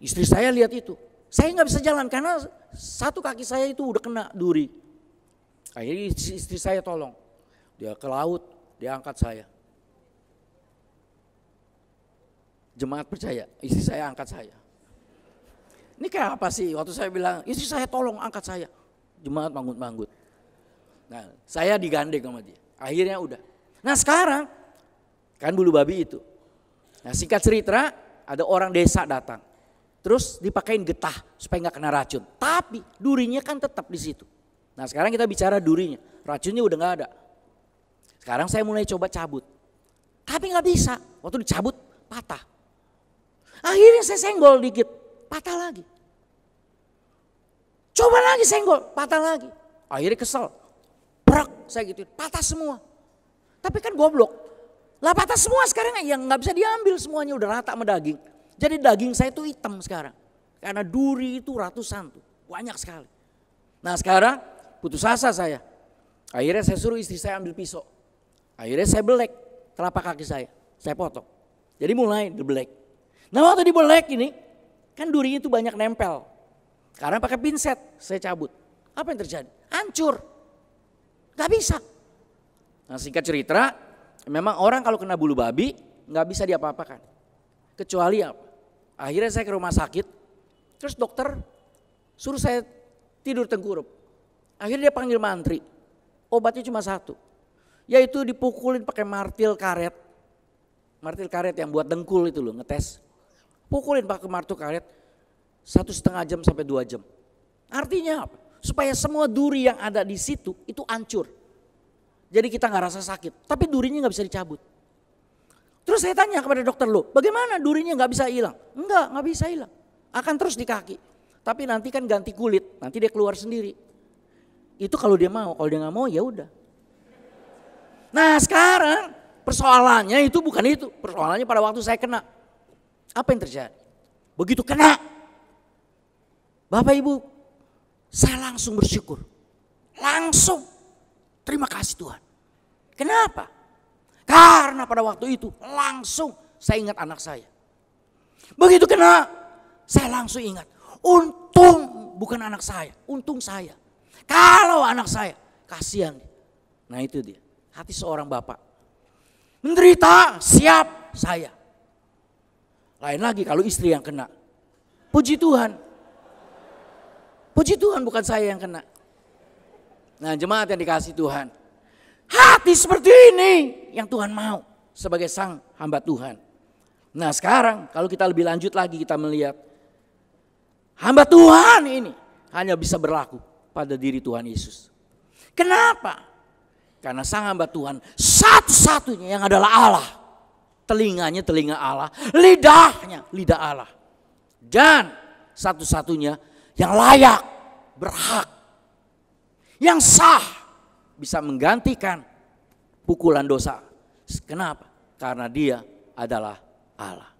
istri saya lihat itu. Saya nggak bisa jalan karena satu kaki saya itu udah kena duri. Akhirnya istri saya tolong. Dia ke laut, dia angkat saya. Jemaat percaya, istri saya angkat saya. Ini kayak apa sih? Waktu saya bilang, istri saya tolong angkat saya. Jemaat manggut-manggut. Nah, saya digandeng sama dia. Akhirnya udah. Nah sekarang, kan bulu babi itu. Nah singkat cerita, ada orang desa datang. Terus dipakein getah supaya nggak kena racun. Tapi durinya kan tetap di situ. Nah sekarang kita bicara durinya. Racunnya udah nggak ada. Sekarang saya mulai coba cabut. Tapi nggak bisa. Waktu dicabut, patah. Akhirnya saya senggol dikit, patah lagi. Coba lagi senggol, patah lagi. Akhirnya kesel, brak saya gitu, patah semua. Tapi kan goblok. Lah patah semua sekarang ya, yang nggak bisa diambil semuanya udah rata sama daging. Jadi daging saya itu hitam sekarang. Karena duri itu ratusan tuh, banyak sekali. Nah sekarang putus asa saya. Akhirnya saya suruh istri saya ambil pisau. Akhirnya saya belek telapak kaki saya. Saya potong. Jadi mulai dibelek. Nah waktu belek ini, kan durinya itu banyak nempel. Karena pakai pinset, saya cabut. Apa yang terjadi? Hancur. Gak bisa. Nah singkat cerita, memang orang kalau kena bulu babi nggak bisa diapa-apakan. Kecuali apa? Akhirnya saya ke rumah sakit, terus dokter suruh saya tidur tengkurup. Akhirnya dia panggil mantri, obatnya cuma satu. Yaitu dipukulin pakai martil karet. Martil karet yang buat dengkul itu loh, ngetes. Pukulin pakai martil karet satu setengah jam sampai dua jam. Artinya apa? supaya semua duri yang ada di situ itu hancur. Jadi kita nggak rasa sakit, tapi durinya nggak bisa dicabut. Terus saya tanya kepada dokter lo, bagaimana durinya nggak bisa hilang? Enggak, nggak bisa hilang. Akan terus di kaki. Tapi nanti kan ganti kulit, nanti dia keluar sendiri. Itu kalau dia mau, kalau dia nggak mau ya udah. Nah sekarang persoalannya itu bukan itu. Persoalannya pada waktu saya kena. Apa yang terjadi? Begitu kena, Bapak Ibu saya langsung bersyukur. Langsung. Terima kasih Tuhan. Kenapa? Karena pada waktu itu langsung saya ingat anak saya. Begitu kena, saya langsung ingat. Untung bukan anak saya, untung saya. Kalau anak saya, kasihan. Nah itu dia, hati seorang bapak. Menderita, siap saya. Lain lagi kalau istri yang kena. Puji Tuhan, Puji Tuhan bukan saya yang kena. Nah jemaat yang dikasih Tuhan. Hati seperti ini yang Tuhan mau sebagai sang hamba Tuhan. Nah sekarang kalau kita lebih lanjut lagi kita melihat. Hamba Tuhan ini hanya bisa berlaku pada diri Tuhan Yesus. Kenapa? Karena sang hamba Tuhan satu-satunya yang adalah Allah. Telinganya telinga Allah, lidahnya lidah Allah. Dan satu-satunya yang layak, berhak, yang sah bisa menggantikan pukulan dosa. Kenapa? Karena dia adalah Allah.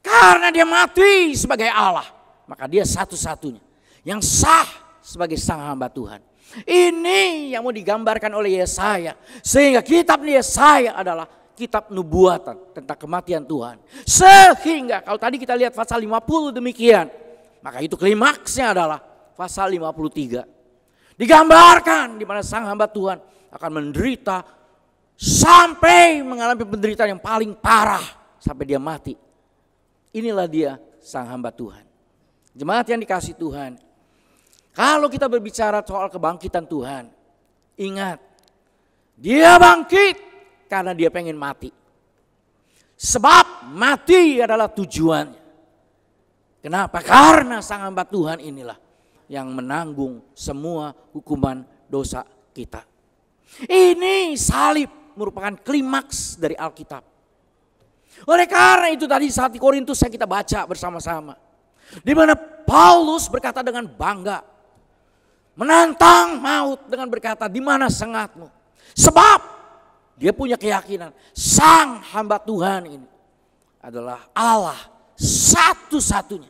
Karena dia mati sebagai Allah, maka dia satu-satunya yang sah sebagai sang hamba Tuhan. Ini yang mau digambarkan oleh Yesaya. Sehingga kitab Yesaya adalah kitab nubuatan tentang kematian Tuhan. Sehingga kalau tadi kita lihat pasal 50 demikian. Maka itu klimaksnya adalah pasal 53. Digambarkan di mana sang hamba Tuhan akan menderita sampai mengalami penderitaan yang paling parah sampai dia mati. Inilah dia sang hamba Tuhan. Jemaat yang dikasih Tuhan, kalau kita berbicara soal kebangkitan Tuhan, ingat dia bangkit karena dia pengen mati. Sebab mati adalah tujuannya. Kenapa? Karena sang hamba Tuhan inilah yang menanggung semua hukuman dosa kita. Ini salib merupakan klimaks dari Alkitab. Oleh karena itu tadi saat di Korintus yang kita baca bersama-sama. Di mana Paulus berkata dengan bangga. Menantang maut dengan berkata, di mana sengatmu? Sebab dia punya keyakinan, sang hamba Tuhan ini adalah Allah satu-satunya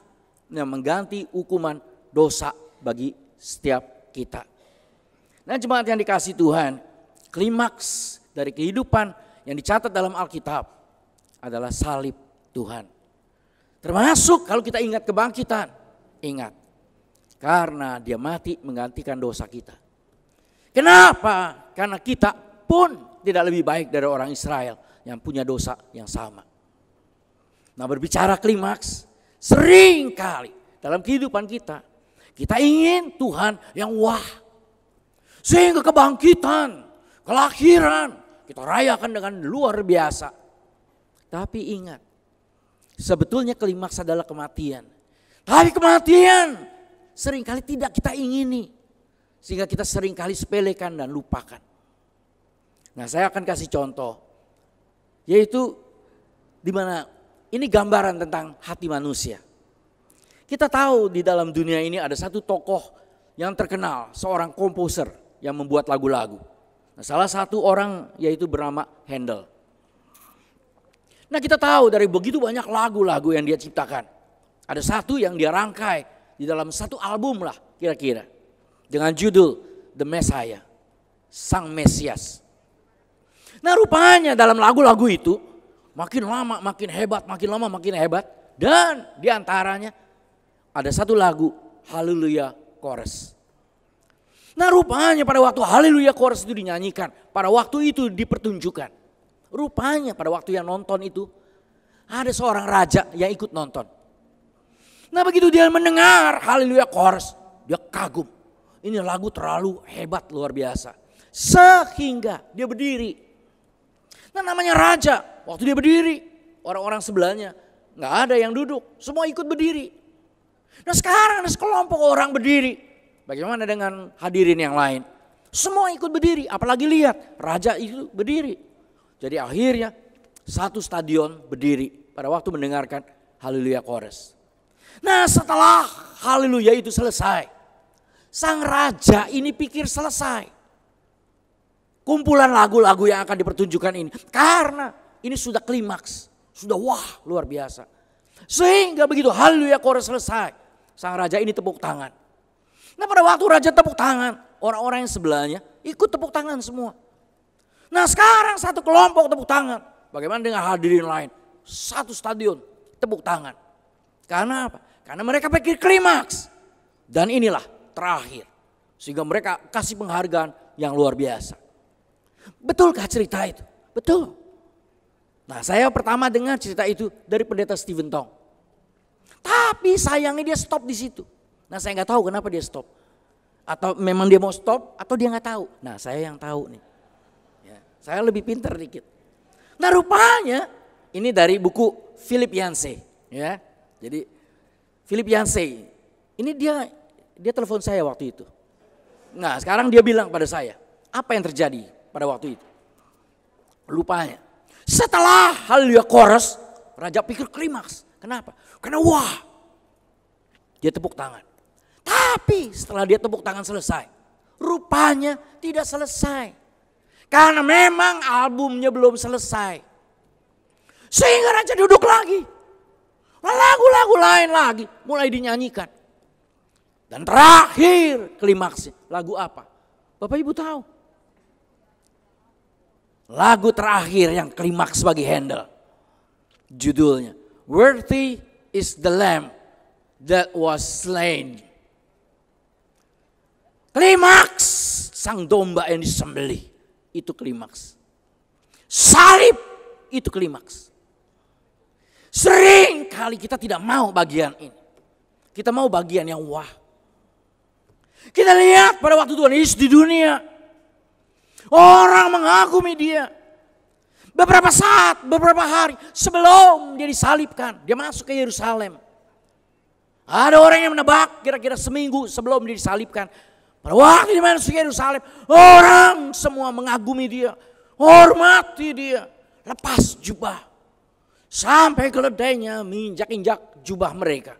yang mengganti hukuman dosa bagi setiap kita. Nah jemaat yang dikasih Tuhan, klimaks dari kehidupan yang dicatat dalam Alkitab adalah salib Tuhan. Termasuk kalau kita ingat kebangkitan, ingat karena dia mati menggantikan dosa kita. Kenapa? Karena kita pun tidak lebih baik dari orang Israel yang punya dosa yang sama. Nah berbicara klimaks, sering kali dalam kehidupan kita, kita ingin Tuhan yang wah. Sehingga kebangkitan, kelahiran, kita rayakan dengan luar biasa. Tapi ingat, sebetulnya klimaks adalah kematian. Tapi kematian seringkali tidak kita ingini. Sehingga kita seringkali sepelekan dan lupakan. Nah saya akan kasih contoh. Yaitu di mana ini gambaran tentang hati manusia. Kita tahu di dalam dunia ini ada satu tokoh yang terkenal, seorang komposer yang membuat lagu-lagu. Nah, salah satu orang yaitu bernama Handel. Nah kita tahu dari begitu banyak lagu-lagu yang dia ciptakan. Ada satu yang dia rangkai di dalam satu album lah kira-kira. Dengan judul The Messiah, Sang Mesias. Nah rupanya dalam lagu-lagu itu Makin lama makin hebat, makin lama makin hebat. Dan diantaranya ada satu lagu Haleluya Chorus. Nah rupanya pada waktu Haleluya Chorus itu dinyanyikan, pada waktu itu dipertunjukkan. Rupanya pada waktu yang nonton itu ada seorang raja yang ikut nonton. Nah begitu dia mendengar Haleluya Chorus, dia kagum. Ini lagu terlalu hebat luar biasa. Sehingga dia berdiri. Nah namanya raja, Waktu dia berdiri, orang-orang sebelahnya nggak ada yang duduk, semua ikut berdiri. Nah sekarang ada sekelompok orang berdiri. Bagaimana dengan hadirin yang lain? Semua ikut berdiri, apalagi lihat raja itu berdiri. Jadi akhirnya satu stadion berdiri pada waktu mendengarkan Haleluya Kores. Nah setelah Haleluya itu selesai, sang raja ini pikir selesai. Kumpulan lagu-lagu yang akan dipertunjukkan ini. Karena ini sudah klimaks. Sudah wah luar biasa. Sehingga begitu haleluya kore selesai. Sang raja ini tepuk tangan. Nah pada waktu raja tepuk tangan. Orang-orang yang sebelahnya ikut tepuk tangan semua. Nah sekarang satu kelompok tepuk tangan. Bagaimana dengan hadirin lain? Satu stadion tepuk tangan. Karena apa? Karena mereka pikir klimaks. Dan inilah terakhir. Sehingga mereka kasih penghargaan yang luar biasa. Betulkah cerita itu? Betul. Nah saya pertama dengar cerita itu dari pendeta Steven Tong. Tapi sayangnya dia stop di situ. Nah saya nggak tahu kenapa dia stop. Atau memang dia mau stop atau dia nggak tahu. Nah saya yang tahu nih. Ya, saya lebih pintar dikit. Nah rupanya ini dari buku Philip Yancey. Ya. Jadi Philip Yancey. Ini dia dia telepon saya waktu itu. Nah sekarang dia bilang pada saya. Apa yang terjadi pada waktu itu? Lupanya setelah hal Kores, raja pikir klimaks. Kenapa? Karena wah, dia tepuk tangan. Tapi setelah dia tepuk tangan selesai, rupanya tidak selesai. Karena memang albumnya belum selesai. Sehingga raja duduk lagi. Nah, lagu-lagu lain lagi mulai dinyanyikan. Dan terakhir klimaksnya lagu apa? Bapak Ibu tahu lagu terakhir yang klimaks bagi Handel. Judulnya, Worthy is the Lamb that was slain. Klimaks, sang domba yang disembeli itu klimaks. Salib, itu klimaks. Sering kali kita tidak mau bagian ini. Kita mau bagian yang wah. Kita lihat pada waktu Tuhan Yesus di dunia, Orang mengagumi dia. Beberapa saat, beberapa hari sebelum dia disalibkan, dia masuk ke Yerusalem. Ada orang yang menebak kira-kira seminggu sebelum dia disalibkan. Pada waktu dia masuk ke Yerusalem, orang semua mengagumi dia, hormati dia, lepas jubah. Sampai keledainya menginjak-injak jubah mereka.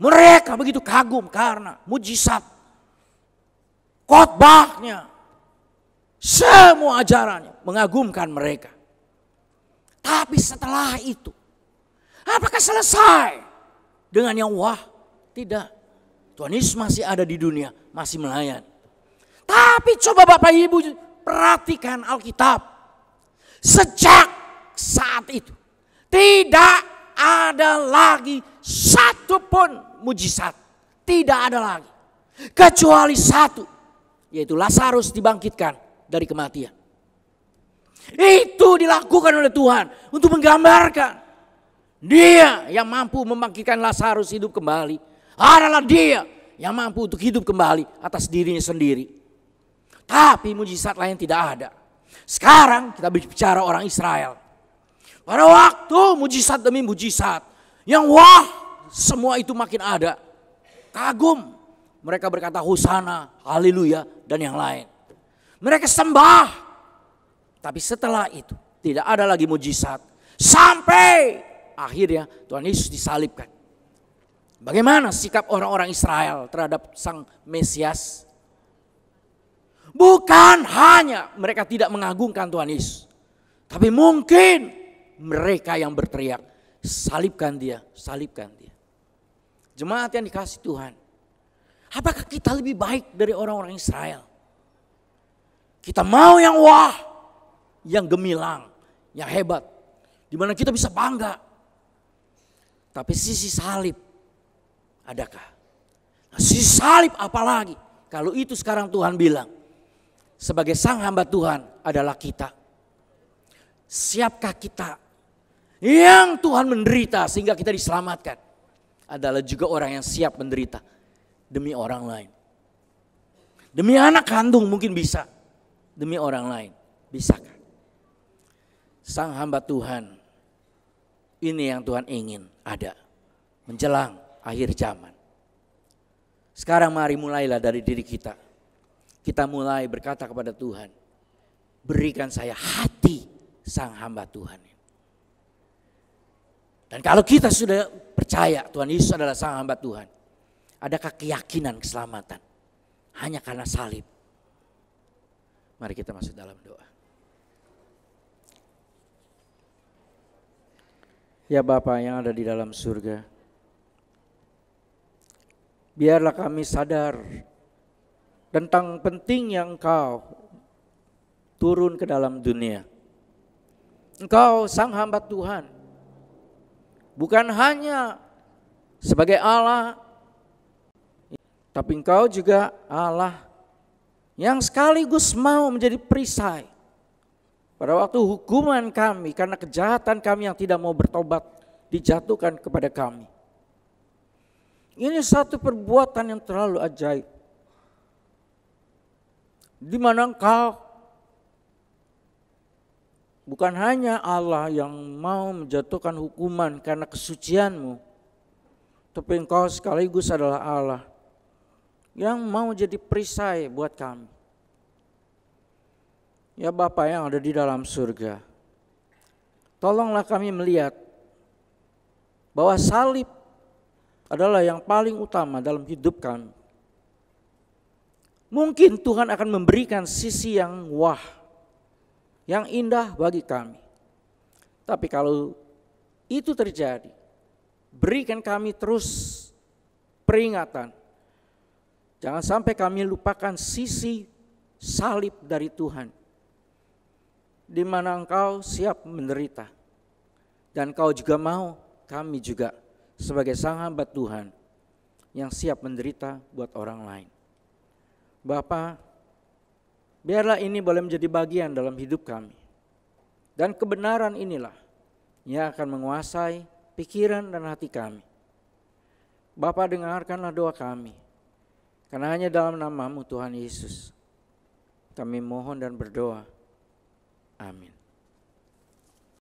Mereka begitu kagum karena mujizat khotbahnya, semua ajarannya mengagumkan mereka. Tapi setelah itu, apakah selesai dengan yang wah? Tidak. Tuhan Yesus masih ada di dunia, masih melayani. Tapi coba Bapak Ibu perhatikan Alkitab. Sejak saat itu tidak ada lagi satupun mujizat. Tidak ada lagi. Kecuali satu. Yaitu Lazarus dibangkitkan dari kematian. Itu dilakukan oleh Tuhan untuk menggambarkan dia yang mampu membangkitkan Lazarus hidup kembali. Adalah dia yang mampu untuk hidup kembali atas dirinya sendiri. Tapi mujizat lain tidak ada. Sekarang kita bicara orang Israel. Pada waktu mujizat demi mujizat. Yang wah semua itu makin ada. Kagum. Mereka berkata hosana, haleluya dan yang lain. Mereka sembah. Tapi setelah itu tidak ada lagi mujizat. Sampai akhirnya Tuhan Yesus disalibkan. Bagaimana sikap orang-orang Israel terhadap sang Mesias? Bukan hanya mereka tidak mengagungkan Tuhan Yesus. Tapi mungkin mereka yang berteriak, salibkan dia, salibkan dia. Jemaat yang dikasih Tuhan, apakah kita lebih baik dari orang-orang Israel? Kita mau yang wah, yang gemilang, yang hebat. Di mana kita bisa bangga. Tapi sisi salib adakah? Nah, sisi salib apalagi? Kalau itu sekarang Tuhan bilang, sebagai sang hamba Tuhan adalah kita. Siapkah kita yang Tuhan menderita sehingga kita diselamatkan? Adalah juga orang yang siap menderita demi orang lain. Demi anak kandung mungkin bisa demi orang lain. Bisakah? Sang hamba Tuhan, ini yang Tuhan ingin ada. Menjelang akhir zaman. Sekarang mari mulailah dari diri kita. Kita mulai berkata kepada Tuhan, berikan saya hati sang hamba Tuhan. Dan kalau kita sudah percaya Tuhan Yesus adalah sang hamba Tuhan, adakah keyakinan keselamatan? Hanya karena salib Mari kita masuk dalam doa. Ya Bapa yang ada di dalam surga, biarlah kami sadar tentang penting yang Engkau turun ke dalam dunia. Engkau sang hamba Tuhan, bukan hanya sebagai Allah, tapi Engkau juga Allah yang sekaligus mau menjadi perisai pada waktu hukuman kami karena kejahatan kami yang tidak mau bertobat dijatuhkan kepada kami. Ini satu perbuatan yang terlalu ajaib. Di mana engkau bukan hanya Allah yang mau menjatuhkan hukuman karena kesucianmu, tapi engkau sekaligus adalah Allah yang mau jadi perisai buat kami. Ya Bapa yang ada di dalam surga, tolonglah kami melihat bahwa salib adalah yang paling utama dalam hidup kami. Mungkin Tuhan akan memberikan sisi yang wah, yang indah bagi kami. Tapi kalau itu terjadi, berikan kami terus peringatan Jangan sampai kami lupakan sisi salib dari Tuhan. Di mana engkau siap menderita. Dan kau juga mau kami juga sebagai sahabat Tuhan yang siap menderita buat orang lain. Bapa, biarlah ini boleh menjadi bagian dalam hidup kami. Dan kebenaran inilah yang akan menguasai pikiran dan hati kami. Bapa dengarkanlah doa kami karena hanya dalam namamu Tuhan Yesus kami mohon dan berdoa. Amin.